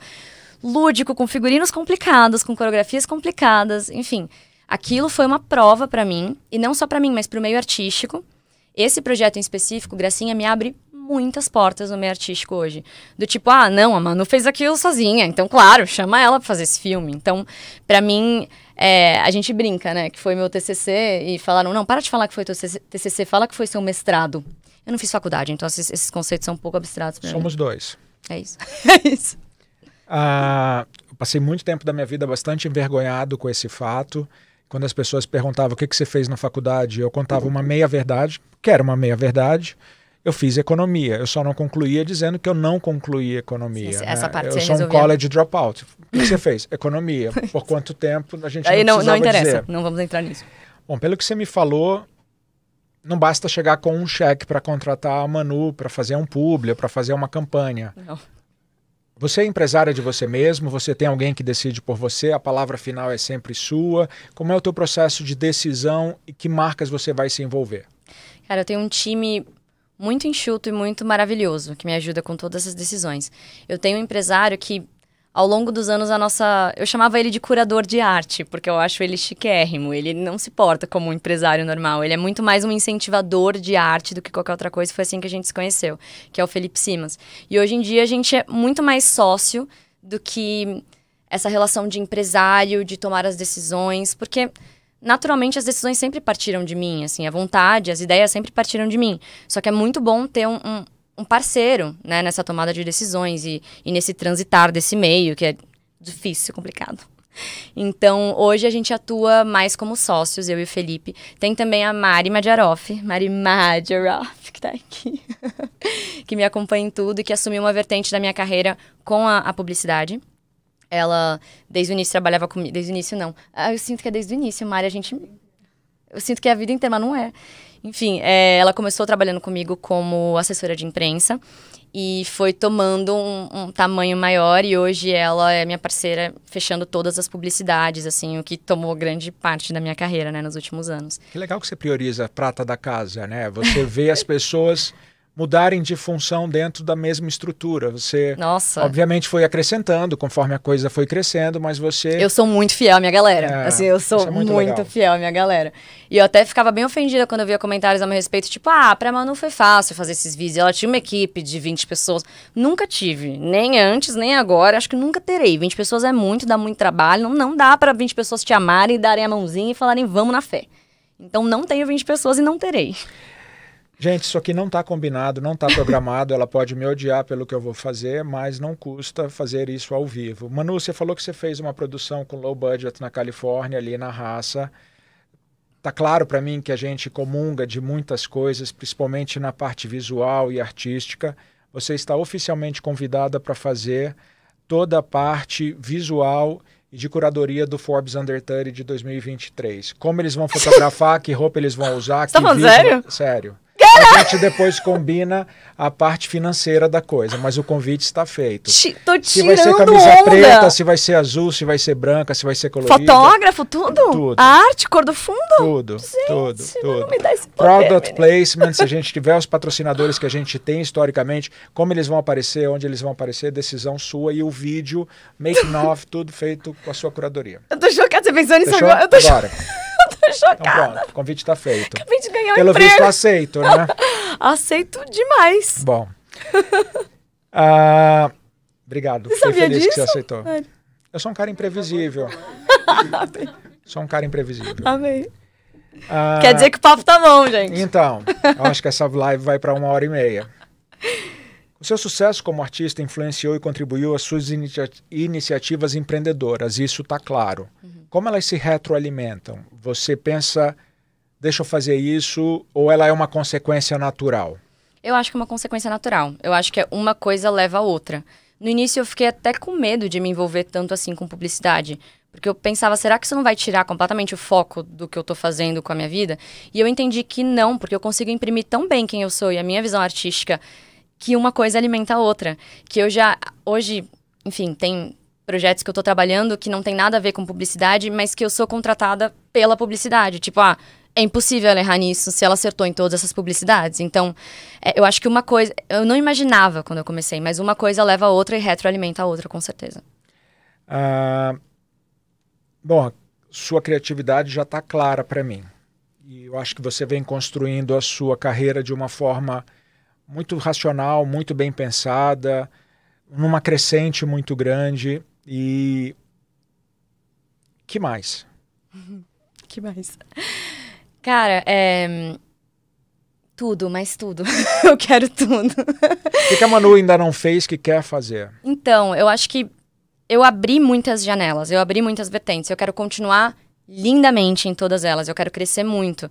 Lúdico, com figurinos complicados, com coreografias complicadas, enfim. Aquilo foi uma prova para mim, e não só para mim, mas para o meio artístico. Esse projeto em específico, Gracinha, me abre muitas portas no meio artístico hoje. Do tipo, ah, não, a Manu fez aquilo sozinha, então, claro, chama ela pra fazer esse filme. Então, para mim, é, a gente brinca, né, que foi meu TCC e falaram, não, para de falar que foi teu TCC, fala que foi seu mestrado. Eu não fiz faculdade, então esses, esses conceitos são um pouco abstratos pra Somos mim. dois. É isso. é isso. Ah, passei muito tempo da minha vida bastante envergonhado com esse fato. Quando as pessoas perguntavam o que, que você fez na faculdade, eu contava uma meia verdade, que era uma meia verdade eu fiz economia. Eu só não concluía dizendo que eu não concluí economia. Né? Essa, né? parte eu sou resolveu. um college dropout. O que você fez? Economia. Por quanto tempo a gente Aí não não, não interessa, dizer. não vamos entrar nisso. Bom, pelo que você me falou, não basta chegar com um cheque para contratar a Manu, para fazer um público, para fazer uma campanha. Não. Você é empresária de você mesmo, você tem alguém que decide por você, a palavra final é sempre sua. Como é o teu processo de decisão e que marcas você vai se envolver? Cara, eu tenho um time muito enxuto e muito maravilhoso, que me ajuda com todas essas decisões. Eu tenho um empresário que, ao longo dos anos, a nossa. Eu chamava ele de curador de arte, porque eu acho ele chiquérrimo. Ele não se porta como um empresário normal. Ele é muito mais um incentivador de arte do que qualquer outra coisa. Foi assim que a gente se conheceu, que é o Felipe Simas. E hoje em dia a gente é muito mais sócio do que essa relação de empresário, de tomar as decisões, porque naturalmente as decisões sempre partiram de mim, assim, a vontade, as ideias sempre partiram de mim. Só que é muito bom ter um, um, um parceiro, né, nessa tomada de decisões e, e nesse transitar desse meio, que é difícil, complicado. Então, hoje a gente atua mais como sócios, eu e o Felipe. Tem também a Mari Madjaroff, Mari Madjaroff, que tá aqui, que me acompanha em tudo e que assumiu uma vertente da minha carreira com a, a publicidade. Ela, desde o início, trabalhava comigo. Desde o início, não. Ah, eu sinto que é desde o início, Mari. A gente. Eu sinto que é a vida inteira, mas não é. Enfim, é, ela começou trabalhando comigo como assessora de imprensa e foi tomando um, um, tamanho maior e hoje ela é minha parceira fechando todas as publicidades, assim, o que tomou grande parte da minha carreira, né, nos últimos anos. Que legal que você prioriza a prata da casa, né? Você vê as pessoas mudarem de função dentro da mesma estrutura. Você, Nossa. obviamente, foi acrescentando conforme a coisa foi crescendo, mas você. Eu sou muito fiel à minha galera. É, assim, eu sou é muito, muito fiel à minha galera. E eu até ficava bem ofendida quando eu via comentários a meu respeito, tipo, ah, pra Manu foi fácil fazer esses vídeos. Ela tinha uma equipe de 20 pessoas. Nunca tive, nem antes, nem agora. Acho que nunca terei. 20 pessoas é muito, dá muito trabalho. Não, não dá para 20 pessoas te amarem, darem a mãozinha e falarem vamos na fé. Então não tenho 20 pessoas e não terei. Gente, isso aqui não está combinado, não está programado. Ela pode me odiar pelo que eu vou fazer, mas não custa fazer isso ao vivo. Manu, você falou que você fez uma produção com low budget na Califórnia, ali na raça. Tá claro para mim que a gente comunga de muitas coisas, principalmente na parte visual e artística. Você está oficialmente convidada para fazer toda a parte visual e de curadoria do Forbes Under 30 de 2023. Como eles vão fotografar, que roupa eles vão usar. Você tá que tá falando vídeo... sério? Sério. A gente depois combina a parte financeira da coisa, mas o convite está feito. Ti, tô tirando Se vai ser camisa onda. preta, se vai ser azul, se vai ser branca, se vai ser colorida. Fotógrafo, tudo? Tudo. A arte, cor do fundo? Tudo, gente, tudo, tudo. Não me dá esse poder, Product placement, se a gente tiver os patrocinadores que a gente tem historicamente, como eles vão aparecer, onde eles vão aparecer, decisão sua e o vídeo, making off, tudo feito com a sua curadoria. Eu tô chocada, você pensou nisso Fechou? agora? Eu tô agora. Chocada. Então, pronto, o convite está feito. Acabei de ganhar Pelo emprego. visto, aceito, né? aceito demais. Bom. Ah, obrigado. Você Fiquei feliz disso? que você aceitou. É. Eu sou um cara imprevisível. sou um cara imprevisível. Amei. Ah, Quer dizer que o papo tá bom, gente. Então, eu acho que essa live vai para uma hora e meia. O seu sucesso como artista influenciou e contribuiu às suas inicia iniciativas empreendedoras, isso está claro. Uhum como elas se retroalimentam? Você pensa, deixa eu fazer isso, ou ela é uma consequência natural? Eu acho que é uma consequência natural. Eu acho que é uma coisa leva a outra. No início eu fiquei até com medo de me envolver tanto assim com publicidade. Porque eu pensava, será que isso não vai tirar completamente o foco do que eu tô fazendo com a minha vida? E eu entendi que não, porque eu consigo imprimir tão bem quem eu sou e a minha visão artística que uma coisa alimenta a outra. Que eu já. Hoje, enfim, tem projetos que eu tô trabalhando que não tem nada a ver com publicidade, mas que eu sou contratada pela publicidade. Tipo, ah, é impossível ela errar nisso se ela acertou em todas essas publicidades. Então, é, eu acho que uma coisa. Eu não imaginava quando eu comecei, mas uma coisa leva a outra e retroalimenta a outra, com certeza. Ah, bom, sua criatividade já está clara para mim. E eu acho que você vem construindo a sua carreira de uma forma muito racional, muito bem pensada, numa crescente muito grande. E. que mais? que mais? Cara, é. Tudo, mas tudo. eu quero tudo. O que a Manu ainda não fez que quer fazer? Então, eu acho que eu abri muitas janelas, eu abri muitas vertentes. Eu quero continuar lindamente em todas elas, eu quero crescer muito.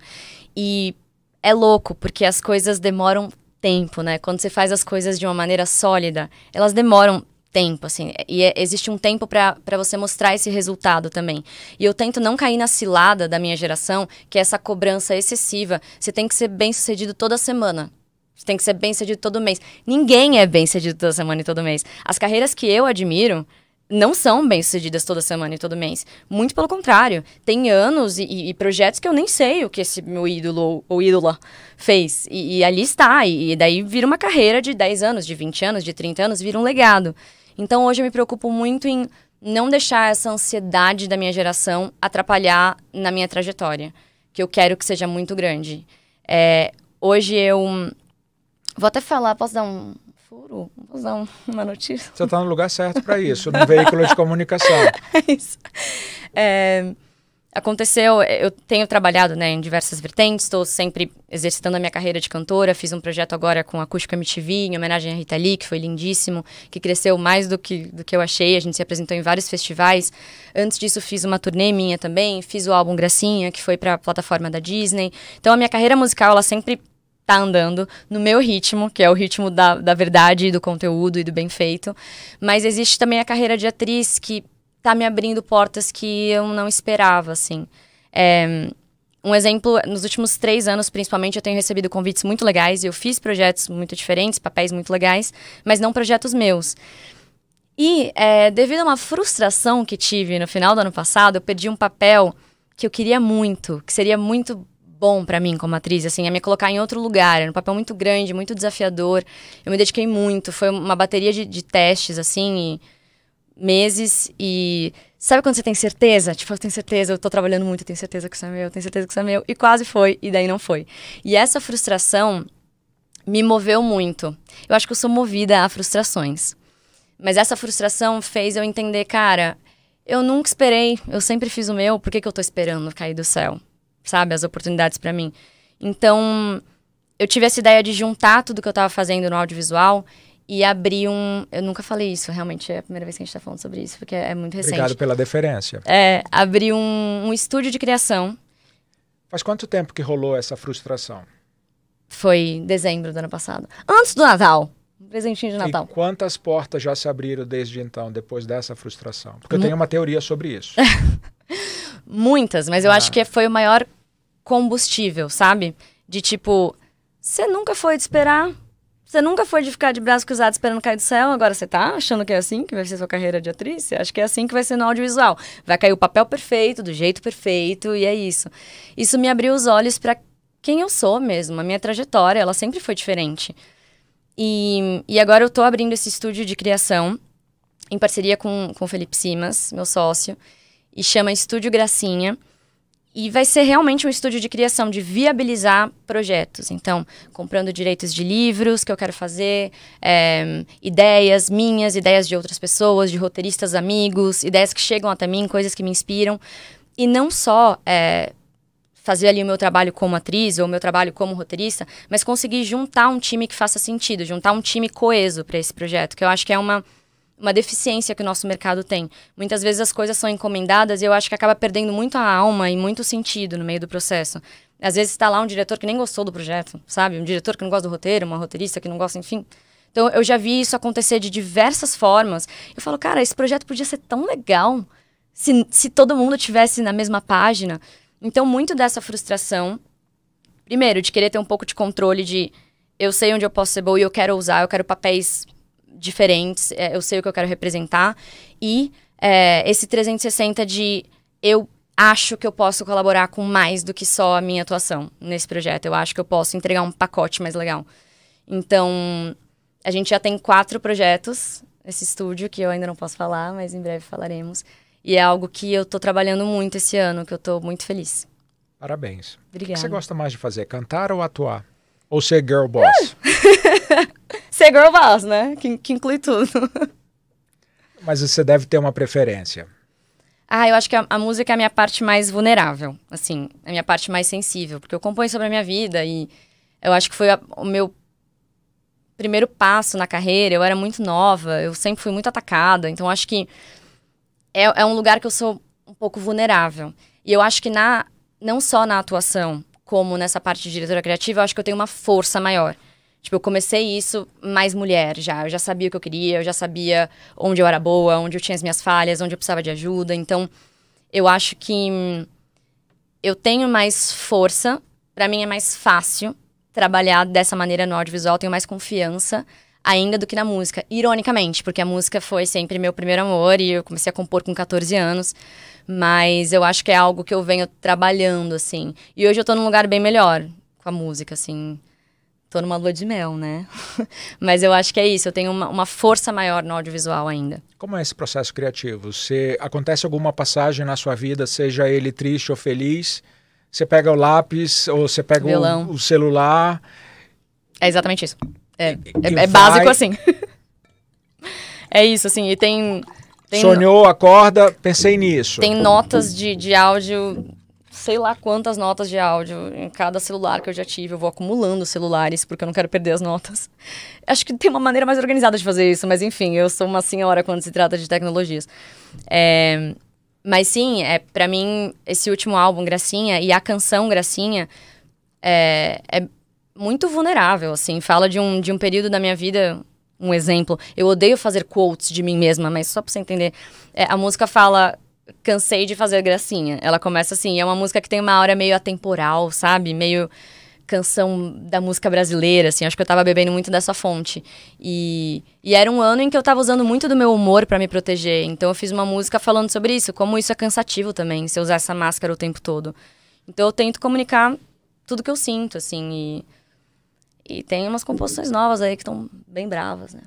E é louco, porque as coisas demoram tempo, né? Quando você faz as coisas de uma maneira sólida, elas demoram tempo, assim. E é, existe um tempo para você mostrar esse resultado também. E eu tento não cair na cilada da minha geração, que é essa cobrança excessiva. Você tem que ser bem sucedido toda semana. Você tem que ser bem sucedido todo mês. Ninguém é bem sucedido toda semana e todo mês. As carreiras que eu admiro não são bem sucedidas toda semana e todo mês. Muito pelo contrário. Tem anos e, e projetos que eu nem sei o que esse meu ídolo ou, ou ídola fez. E, e ali está. E, e daí vira uma carreira de 10 anos, de 20 anos, de 30 anos, vira um legado. Então hoje eu me preocupo muito em não deixar essa ansiedade da minha geração atrapalhar na minha trajetória, que eu quero que seja muito grande. É, hoje eu vou até falar, posso dar um furo? Posso dar um, uma notícia? Você está no lugar certo para isso, no veículo de comunicação. é isso. É, Aconteceu, eh, eu tenho trabalhado né, em diversas vertentes, estou sempre exercitando a minha carreira de cantora. Fiz um projeto agora com Acústica MTV, em homenagem a Rita Lee, que foi lindíssimo, que cresceu mais do que, do que eu achei. A gente se apresentou em vários festivais. Antes disso, fiz uma turnê minha também, fiz o álbum Gracinha, que foi para a plataforma da Disney. Então, a minha carreira musical, ela sempre tá andando no meu ritmo, que é o ritmo da, da verdade, do conteúdo e do bem feito. Mas existe também a carreira de atriz, que tá me abrindo portas que eu não esperava, assim. É, um exemplo, nos últimos três anos, principalmente, eu tenho recebido convites muito legais e eu fiz projetos muito diferentes, papéis muito legais, mas não projetos meus. E, é, devido a uma frustração que tive no final do ano passado, eu perdi um papel que eu queria muito, que seria muito bom para mim como atriz, assim, é me colocar em outro lugar. Era um papel muito grande, muito desafiador. Eu me dediquei muito, foi uma bateria de, de testes, assim, e meses e. Sabe quando você tem certeza? Tipo, eu tenho certeza, eu tô trabalhando muito, eu tenho certeza que isso é meu, eu tenho certeza que isso é meu. E quase foi, e daí não foi. E essa frustração me moveu muito. Eu acho que eu sou movida a frustrações. Mas essa frustração fez eu entender, cara, eu nunca esperei, eu sempre fiz o meu, por que, que eu tô esperando cair do céu? Sabe? As oportunidades para mim. Então, eu tive essa ideia de juntar tudo que eu tava fazendo no audiovisual e abri um. Eu nunca falei isso, realmente é a primeira vez que a gente tá falando sobre isso, porque é muito recente. Obrigado pela deferência. É, abri um, um estúdio de criação. Faz quanto tempo que rolou essa frustração? Foi dezembro do ano passado. Antes do Natal. Um presentinho de Natal. E quantas portas já se abriram desde então, depois dessa frustração? Porque eu tenho uma teoria sobre isso. Muitas, mas eu ah. acho que foi o maior combustível, sabe? De tipo, você nunca foi de esperar, você nunca foi de ficar de braços cruzados esperando cair do céu, agora você tá achando que é assim que vai ser sua carreira de atriz? Acho que é assim que vai ser no audiovisual. Vai cair o papel perfeito, do jeito perfeito, e é isso. Isso me abriu os olhos para quem eu sou mesmo, a minha trajetória, ela sempre foi diferente. E, e agora eu tô abrindo esse estúdio de criação em parceria com, com o Felipe Simas, meu sócio, e chama Estúdio Gracinha. E vai ser realmente um estúdio de criação, de viabilizar projetos. Então, comprando direitos de livros que eu quero fazer, é, ideias minhas, ideias de outras pessoas, de roteiristas amigos, ideias que chegam até mim, coisas que me inspiram. E não só é, fazer ali o meu trabalho como atriz ou o meu trabalho como roteirista, mas conseguir juntar um time que faça sentido, juntar um time coeso para esse projeto, que eu acho que é uma uma deficiência que o nosso mercado tem. Muitas vezes as coisas são encomendadas e eu acho que acaba perdendo muito a alma e muito sentido no meio do processo. Às vezes está lá um diretor que nem gostou do projeto, sabe? Um diretor que não gosta do roteiro, uma roteirista que não gosta, enfim. Então eu já vi isso acontecer de diversas formas. Eu falo, cara, esse projeto podia ser tão legal se, se todo mundo tivesse na mesma página. Então, muito dessa frustração, primeiro, de querer ter um pouco de controle de eu sei onde eu posso ser boa e eu quero usar, eu quero papéis diferentes, é, eu sei o que eu quero representar. E é, esse 360 de eu acho que eu posso colaborar com mais do que só a minha atuação nesse projeto. Eu acho que eu posso entregar um pacote mais legal. Então, a gente já tem quatro projetos nesse estúdio, que eu ainda não posso falar, mas em breve falaremos. E é algo que eu estou trabalhando muito esse ano, que eu estou muito feliz. Parabéns. Obrigada. O que você gosta mais de fazer, cantar ou atuar? Ou ser girl boss? ser girl boss, né? Que, que inclui tudo. Mas você deve ter uma preferência. Ah, eu acho que a, a, música é a minha parte mais vulnerável, assim, é a minha parte mais sensível, porque eu compõe sobre a minha vida e eu acho que foi a, o meu primeiro passo na carreira. Eu era muito nova, eu sempre fui muito atacada, então acho que é, é, um lugar que eu sou um pouco vulnerável. E eu acho que na não só na atuação, como nessa parte de diretora criativa, eu acho que eu tenho uma força maior. Tipo, eu comecei isso mais mulher já. Eu já sabia o que eu queria, eu já sabia onde eu era boa, onde eu tinha as minhas falhas, onde eu precisava de ajuda. Então, eu acho que hum, eu tenho mais força. Para mim é mais fácil trabalhar dessa maneira no audiovisual, tenho mais confiança ainda do que na música. Ironicamente, porque a música foi sempre meu primeiro amor e eu comecei a compor com 14 anos. Mas eu acho que é algo que eu venho trabalhando, assim. E hoje eu tô num lugar bem melhor com a música, assim tô numa lua de mel, né? Mas eu acho que é isso, eu tenho uma, uma, força maior no audiovisual ainda. Como é esse processo criativo? Se acontece alguma passagem na sua vida, seja ele triste ou feliz, você pega o lápis ou você pega o, o, celular. É exatamente isso. É, é, é vai... básico assim. é isso, assim, e tem. tem Sonhou, no... acorda, pensei nisso. Tem notas de, de áudio sei lá quantas notas de áudio em cada celular que eu já tive. Eu vou acumulando celulares porque eu não quero perder as notas. Acho que tem uma maneira mais organizada de fazer isso, mas enfim, eu sou uma senhora quando se trata de tecnologias. É, mas sim, é, para mim, esse último álbum, Gracinha, e a canção Gracinha, é, é muito vulnerável, assim. Fala de um, de um período da minha vida um exemplo. Eu odeio fazer quotes de mim mesma, mas só pra você entender. É, a música fala cansei de fazer gracinha. Ela começa assim, é uma música que tem uma hora meio atemporal, sabe? Meio canção da música brasileira, assim, acho que eu tava bebendo muito dessa fonte. E, e era um ano em que eu tava usando muito do meu humor para me proteger, então eu fiz uma música falando sobre isso, como isso é cansativo também, se eu usar essa máscara o tempo todo. Então eu tento comunicar tudo que eu sinto, assim, e, e tem umas composições novas aí que estão bem bravas, né?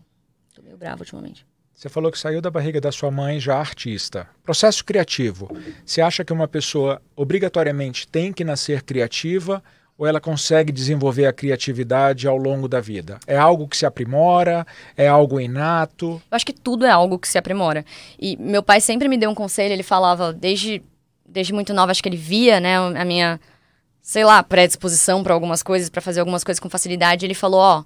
Tô meio brava ultimamente. Você falou que saiu da barriga da sua mãe já artista. Processo criativo. Você acha que uma pessoa obrigatoriamente tem que nascer criativa ou ela consegue desenvolver a criatividade ao longo da vida? É algo que se aprimora? É algo inato? Eu acho que tudo é algo que se aprimora. E meu pai sempre me deu um conselho, ele falava desde, desde muito nova, acho que ele via, né, a minha, sei lá, predisposição para algumas coisas, para fazer algumas coisas com facilidade. Ele falou: ó, oh,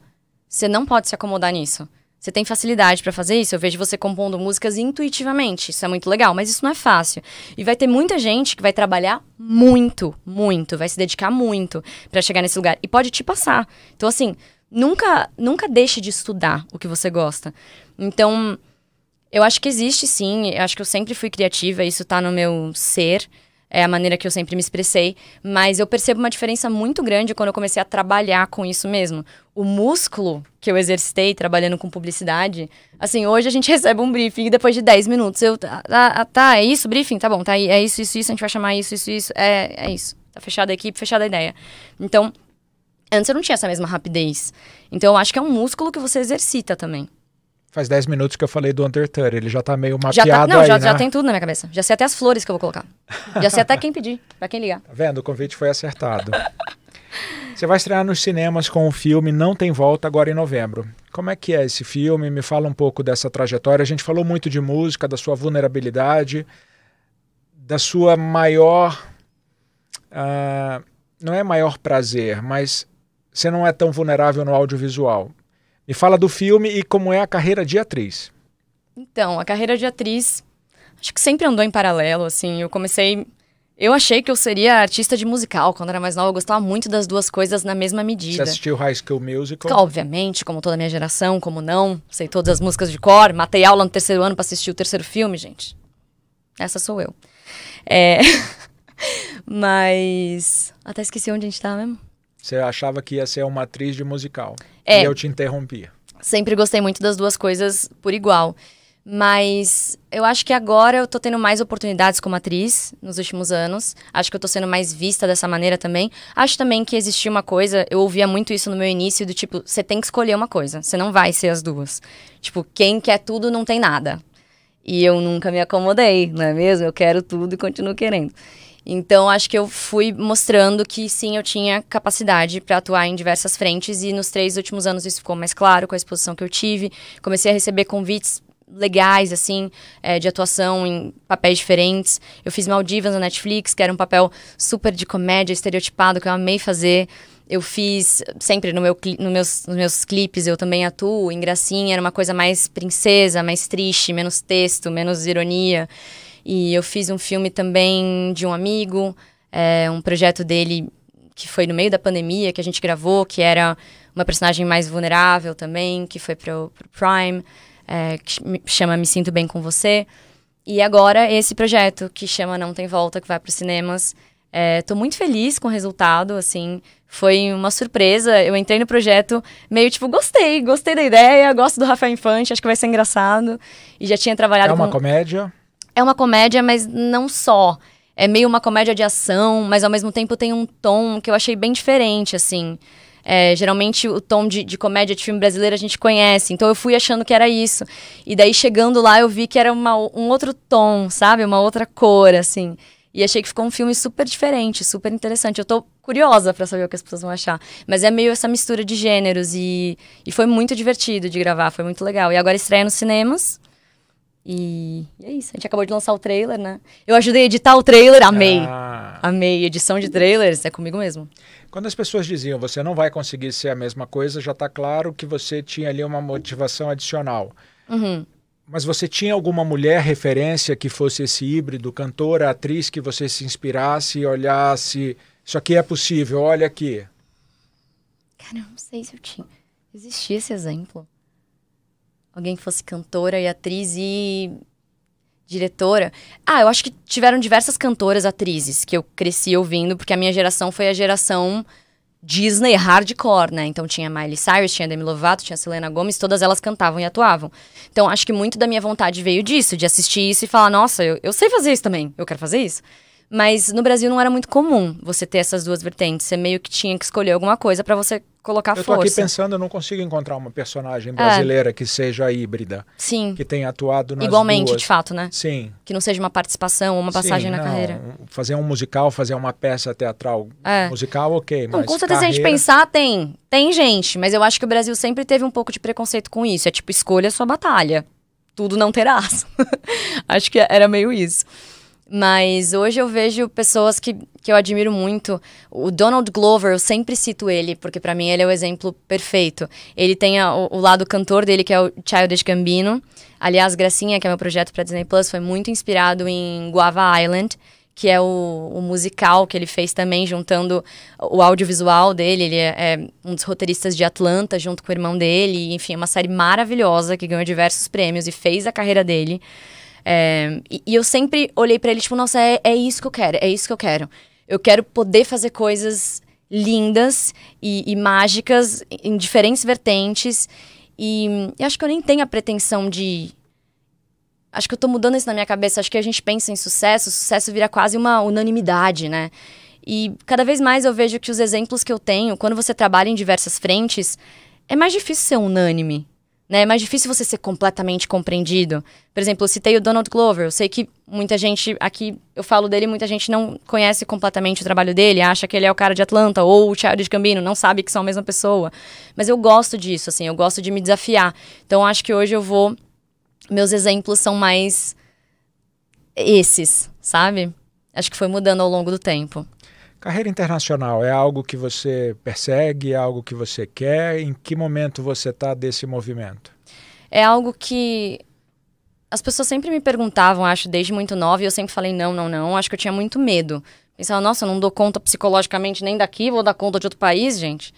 você não pode se acomodar nisso. Você tem facilidade para fazer isso? Eu vejo você compondo músicas intuitivamente. Isso é muito legal, mas isso não é fácil. E vai ter muita gente que vai trabalhar muito, muito, vai se dedicar muito para chegar nesse lugar e pode te passar. Então assim, nunca nunca deixe de estudar o que você gosta. Então, eu acho que existe sim, eu acho que eu sempre fui criativa, isso tá no meu ser é a maneira que eu sempre me expressei, mas eu percebo uma diferença muito grande quando eu comecei a trabalhar com isso mesmo. O músculo que eu exercitei trabalhando com publicidade, assim, hoje a gente recebe um briefing e depois de 10 minutos eu. Ah, ah, ah, tá, é isso, briefing? Tá bom, tá aí, é isso, isso, isso, a gente vai chamar isso, isso, isso, é, é isso. Tá fechada a equipe, fechada a ideia. Então, antes eu não tinha essa mesma rapidez. Então, eu acho que é um músculo que você exercita também. Faz 10 minutos que eu falei do Undertale, ele já tá meio mapeado já tá, não, aí, já, né? já tem tudo na minha cabeça. Já sei até as flores que eu vou colocar. Já sei até quem pedir, pra quem ligar. Tá vendo? O convite foi acertado. Você vai estrear nos cinemas com o filme Não Tem Volta agora em novembro. Como é que é esse filme? Me fala um pouco dessa trajetória. A gente falou muito de música, da sua vulnerabilidade, da sua maior... Uh, não é maior prazer, mas você não é tão vulnerável no audiovisual e fala do filme e como é a carreira de atriz. Então, a carreira de atriz, acho que sempre andou em paralelo, assim. Eu comecei. Eu achei que eu seria artista de musical quando era mais nova. Eu gostava muito das duas coisas na mesma medida. Você assistiu High School Musical? Obviamente, como toda a minha geração, como não. Sei todas as músicas de cor. Matei aula no terceiro ano para assistir o terceiro filme, gente. Essa sou eu. É... Mas. Até esqueci onde a gente tava mesmo. Você achava que ia ser uma atriz de musical? É. E eu te interrompia. Sempre gostei muito das duas coisas por igual. Mas eu acho que agora eu tô tendo mais oportunidades como atriz nos últimos anos. Acho que eu tô sendo mais vista dessa maneira também. Acho também que existia uma coisa, eu ouvia muito isso no meu início, do tipo, você tem que escolher uma coisa, você não vai ser as duas. Tipo, quem quer tudo não tem nada. E eu nunca me acomodei, não é mesmo? Eu quero tudo e continuo querendo. Então, acho que eu fui mostrando que sim, eu tinha capacidade para atuar em diversas frentes, e nos três últimos anos isso ficou mais claro com a exposição que eu tive. Comecei a receber convites legais, assim, é, de atuação em papéis diferentes. Eu fiz Maldivas na Netflix, que era um papel super de comédia, estereotipado, que eu amei fazer. Eu fiz, sempre no meu, no meus, nos meus clipes, eu também atuo em gracinha, era uma coisa mais princesa, mais triste, menos texto, menos ironia. E eu fiz um filme também de um amigo, é, um projeto dele que foi no meio da pandemia que a gente gravou, que era uma personagem mais vulnerável também, que foi pro, pro Prime, é, que chama Me Sinto Bem Com Você. E agora esse projeto, que chama Não Tem Volta, que vai pros cinemas. estou é, muito feliz com o resultado, assim, foi uma surpresa. Eu entrei no projeto meio tipo, gostei, gostei da ideia, gosto do Rafael Infante, acho que vai ser engraçado. E já tinha trabalhado É uma com... comédia? é uma comédia, mas não só. É meio uma comédia de ação, mas ao mesmo tempo tem um tom que eu achei bem diferente, assim. É, geralmente o tom de, de, comédia de filme brasileiro a gente conhece, então eu fui achando que era isso. E daí chegando lá eu vi que era uma, um outro tom, sabe? Uma outra cor, assim. E achei que ficou um filme super diferente, super interessante. Eu tô curiosa para saber o que as pessoas vão achar. Mas é meio essa mistura de gêneros e, e foi muito divertido de gravar, foi muito legal. E agora estreia nos cinemas. E, é isso. A gente acabou de lançar o trailer, né? Eu ajudei a editar o trailer, amei. Ah. Amei. Edição de trailers é comigo mesmo. Quando as pessoas diziam você não vai conseguir ser a mesma coisa, já está claro que você tinha ali uma motivação adicional. Uhum. Mas você tinha alguma mulher referência que fosse esse híbrido, cantora, atriz, que você se inspirasse e olhasse? Isso aqui é possível, olha aqui. Cara, eu não sei se eu tinha. Existia esse exemplo alguém que fosse cantora e atriz e diretora. Ah, eu acho que tiveram diversas cantoras, atrizes que eu cresci ouvindo, porque a minha geração foi a geração Disney hardcore, né? Então tinha Miley Cyrus, tinha Demi Lovato, tinha Selena Gomez, todas elas cantavam e atuavam. Então acho que muito da minha vontade veio disso, de assistir isso e falar, nossa, eu, eu sei fazer isso também, eu quero fazer isso. Mas no Brasil não era muito comum você ter essas duas vertentes. Você meio que tinha que escolher alguma coisa para você colocar força. Eu tô aqui pensando, eu não consigo encontrar uma personagem brasileira é. que seja híbrida. Sim. Que tenha atuado nas Igualmente, duas. de fato, né? Sim. Que não seja uma participação ou uma passagem Sim, na não. carreira. Fazer um musical, fazer uma peça teatral é. musical, ok. Não, mas com certeza, carreira... se a gente pensar, tem. Tem gente, mas eu acho que o Brasil sempre teve um pouco de preconceito com isso. É tipo, escolha a sua batalha. Tudo não terás. acho que era meio isso. Mas hoje eu vejo pessoas que, que eu admiro muito. O Donald Glover, eu sempre cito ele, porque para mim ele é o exemplo perfeito. Ele tem a, o, o, lado cantor dele, que é o Childish Gambino. Aliás, Gracinha, que é meu projeto para Disney Plus, foi muito inspirado em Guava Island, que é o, o, musical que ele fez também, juntando o audiovisual dele. Ele é, é, um dos roteiristas de Atlanta, junto com o irmão dele. Enfim, é uma série maravilhosa que ganhou diversos prêmios e fez a carreira dele. É, e, e, eu sempre olhei para ele, tipo, nossa, é, é isso que eu quero, é isso que eu quero. Eu quero poder fazer coisas lindas e, e mágicas em diferentes vertentes. E, e acho que eu nem tenho a pretensão de. Acho que eu tô mudando isso na minha cabeça. Acho que a gente pensa em sucesso, sucesso vira quase uma unanimidade, né? E cada vez mais eu vejo que os exemplos que eu tenho, quando você trabalha em diversas frentes, é mais difícil ser unânime né? É mais difícil você ser completamente compreendido. Por exemplo, eu citei o Donald Glover. Eu sei que muita gente aqui, eu falo dele, muita gente não conhece completamente o trabalho dele, acha que ele é o cara de Atlanta ou o de Gambino, não sabe que são a mesma pessoa. Mas eu gosto disso, assim, eu gosto de me desafiar. Então acho que hoje eu vou meus exemplos são mais esses, sabe? Acho que foi mudando ao longo do tempo. Carreira internacional é algo que você persegue, é algo que você quer? Em que momento você está desse movimento? É algo que as pessoas sempre me perguntavam, acho, desde muito nova, e eu sempre falei não, não, não. Acho que eu tinha muito medo. Pensava, nossa, eu não dou conta psicologicamente nem daqui, vou dar conta de outro país, gente.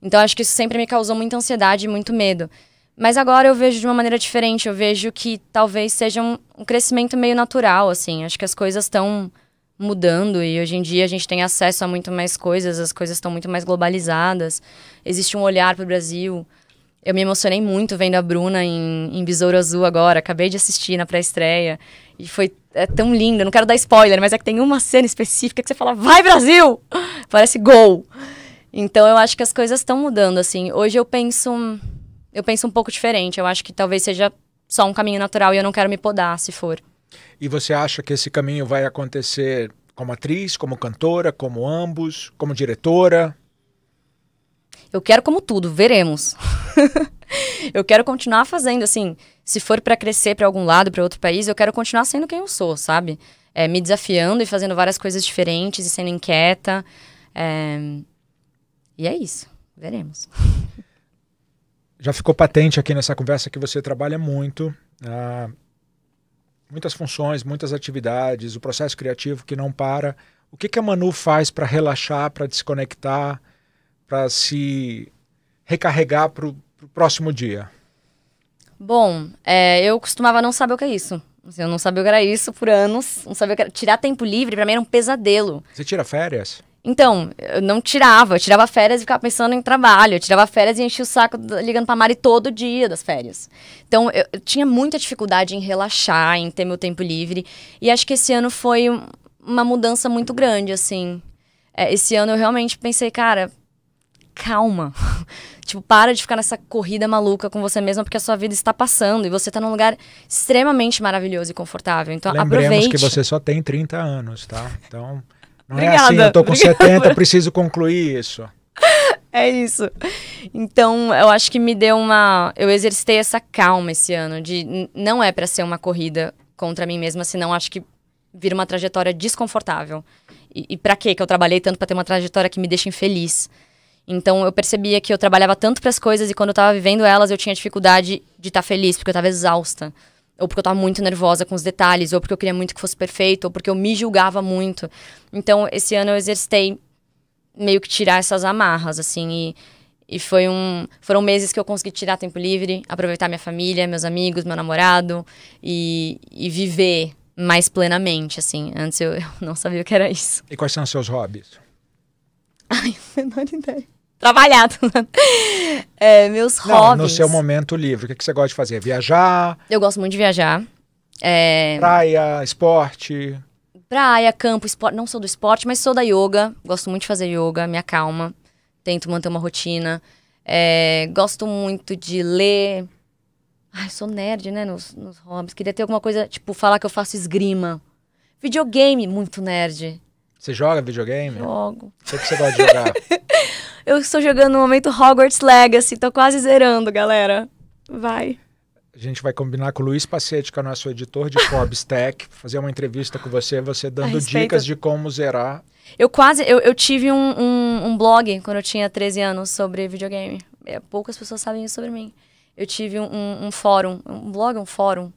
Então acho que isso sempre me causou muita ansiedade e muito medo. Mas agora eu vejo de uma maneira diferente. Eu vejo que talvez seja um, um crescimento meio natural, assim. Acho que as coisas estão mudando e hoje em dia a gente tem acesso a muito mais coisas, as coisas estão muito mais globalizadas, existe um olhar para o Brasil. Eu me emocionei muito vendo a Bruna em, em Besouro Azul agora, acabei de assistir na pré-estreia e foi é tão linda, não quero dar spoiler, mas é que tem uma cena específica que você fala, vai Brasil! Parece gol! Então eu acho que as coisas estão mudando, assim. Hoje eu penso, eu penso um pouco diferente, eu acho que talvez seja só um caminho natural e eu não quero me podar, se for. E você acha que esse caminho vai acontecer como atriz, como cantora, como ambos, como diretora? Eu quero como tudo, veremos. eu quero continuar fazendo assim, se for para crescer para algum lado, para outro país, eu quero continuar sendo quem eu sou, sabe? É, me desafiando e fazendo várias coisas diferentes e sendo inquieta. É... E é isso. Veremos. Já ficou patente aqui nessa conversa que você trabalha muito. Uh muitas funções, muitas atividades, o processo criativo que não para. O que, que a Manu faz para relaxar, para desconectar, para se recarregar para o próximo dia? Bom, é, eu costumava não saber o que é isso. Assim, eu não sabia o que era isso por anos. Não sabia Tirar tempo livre para mim era um pesadelo. Você tira férias? Então, eu não tirava, eu tirava férias e ficava pensando em trabalho, eu tirava férias e enchia o saco ligando pra Mari todo dia das férias. Então, eu, eu tinha muita dificuldade em relaxar, em ter meu tempo livre, e acho que esse ano foi uma mudança muito grande, assim. É, esse ano eu realmente pensei, cara, calma. tipo, para de ficar nessa corrida maluca com você mesma, porque a sua vida está passando e você está num lugar extremamente maravilhoso e confortável. Então, Lembremos aproveite. que você só tem 30 anos, tá? Então, não obrigada, é assim, eu tô com obrigada. 70, preciso concluir isso. É isso. Então, eu acho que me deu uma. Eu exercitei essa calma esse ano de não é para ser uma corrida contra mim mesma, senão acho que vira uma trajetória desconfortável. E, e para quê que eu trabalhei tanto para ter uma trajetória que me deixa infeliz? Então, eu percebia que eu trabalhava tanto para as coisas e quando eu tava vivendo elas, eu tinha dificuldade de estar tá feliz, porque eu tava exausta ou porque eu estava muito nervosa com os detalhes, ou porque eu queria muito que fosse perfeito, ou porque eu me julgava muito. Então, esse ano eu exercitei meio que tirar essas amarras, assim, e, e foi um, foram meses que eu consegui tirar tempo livre, aproveitar minha família, meus amigos, meu namorado, e, e viver mais plenamente, assim. Antes eu, eu não sabia o que era isso. E quais são os seus hobbies? Ai, a menor ideia. Trabalhado. é, meus Não, hobbies. No seu momento livre, o que, que você gosta de fazer? Viajar? Eu gosto muito de viajar. É... Praia, esporte? Praia, campo, esporte. Não sou do esporte, mas sou da yoga. Gosto muito de fazer yoga, me acalma. Tento manter uma rotina. É... Gosto muito de ler. Ai, sou nerd, né? Nos, nos hobbies. Queria ter alguma coisa, tipo, falar que eu faço esgrima. Videogame, muito nerd. Você joga videogame? Jogo. O que você gosta de jogar? eu estou jogando no momento Hogwarts Legacy, tô quase zerando, galera. Vai. A gente vai combinar com o Luiz Pacete, que é o nosso editor de Forbes Tech, fazer uma entrevista com você, você dando dicas de como zerar. Eu quase, eu, eu tive um, um, um, blog quando eu tinha 13 anos sobre videogame. É, poucas pessoas sabem isso sobre mim. Eu tive um, um fórum, um blog, um fórum.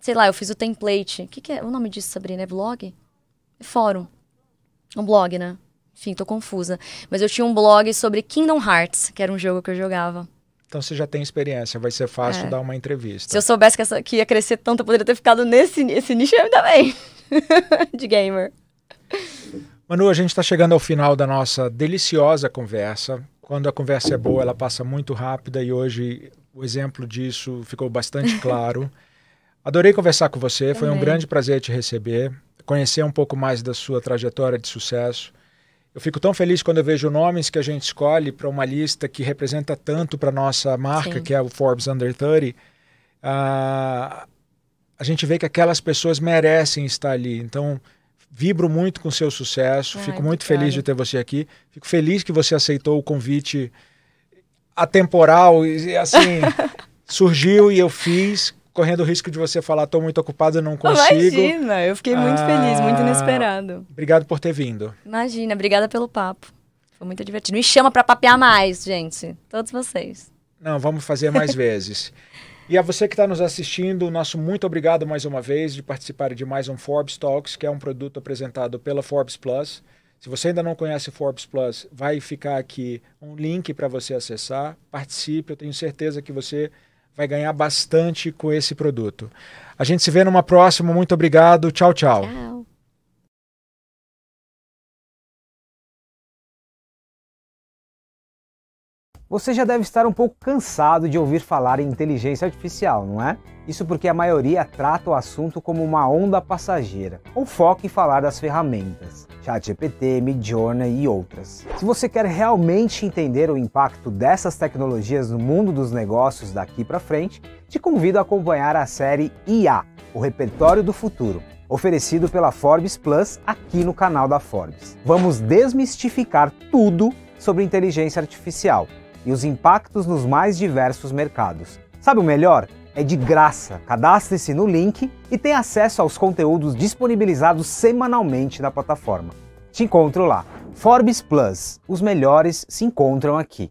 Sei lá, eu fiz o template. O que, que é o nome disso, Sabrina? É blog? É fórum. Um blog, né? Enfim, tô confusa. Mas eu tinha um blog sobre Kingdom Hearts, que era um jogo que eu jogava. Então você já tem experiência, vai ser fácil é. dar uma entrevista. Se eu soubesse que, essa, que ia crescer tanto, eu poderia ter ficado nesse, nesse nicho ainda bem. de gamer. Manu, a gente está chegando ao final da nossa deliciosa conversa. Quando a conversa é boa, ela passa muito rápida e hoje o exemplo disso ficou bastante claro. Adorei conversar com você, Também. foi um grande prazer te receber conhecer um pouco mais da sua trajetória de sucesso. Eu fico tão feliz quando eu vejo nomes que a gente escolhe para uma lista que representa tanto para nossa marca, Sim. que é o Forbes Under 30. Uh, ah, a gente vê que aquelas pessoas merecem estar ali. Então, vibro muito com seu sucesso, Ai, fico muito feliz de ter você aqui. Fico feliz que você aceitou o convite atemporal e assim surgiu e eu fiz correndo o risco de você falar, estou muito ocupado, não consigo. Imagina, eu fiquei muito ah, feliz, muito ah, inesperado. Obrigado por ter vindo. Imagina, obrigada pelo papo. Foi muito divertido. Me chama para papear mais, gente. Todos vocês. Não, vamos fazer mais vezes. E a você que está nos assistindo, nosso muito obrigado mais uma vez de participar de mais um Forbes Talks, que é um produto apresentado pela Forbes Plus. Se você ainda não conhece Forbes Plus, vai ficar aqui um link para você acessar. Participe, eu tenho certeza que você vai ganhar bastante com esse produto. A gente se vê numa próxima. Muito obrigado. Tchau, tchau. tchau. Você já deve estar um pouco cansado de ouvir falar em inteligência artificial, não é? Isso porque a maioria trata o assunto como uma onda passageira, ou foca em falar das ferramentas, ChatGPT, Midjourney e outras. Se você quer realmente entender o impacto dessas tecnologias no mundo dos negócios daqui para frente, te convido a acompanhar a série IA, o repertório do futuro, oferecido pela Forbes Plus aqui no canal da Forbes. Vamos desmistificar tudo sobre inteligência artificial e os impactos nos mais diversos mercados. Sabe o melhor? É de graça. Cadastre-se no link e tem acesso aos conteúdos disponibilizados semanalmente na plataforma. Te encontro lá. Forbes Plus. Os melhores se encontram aqui.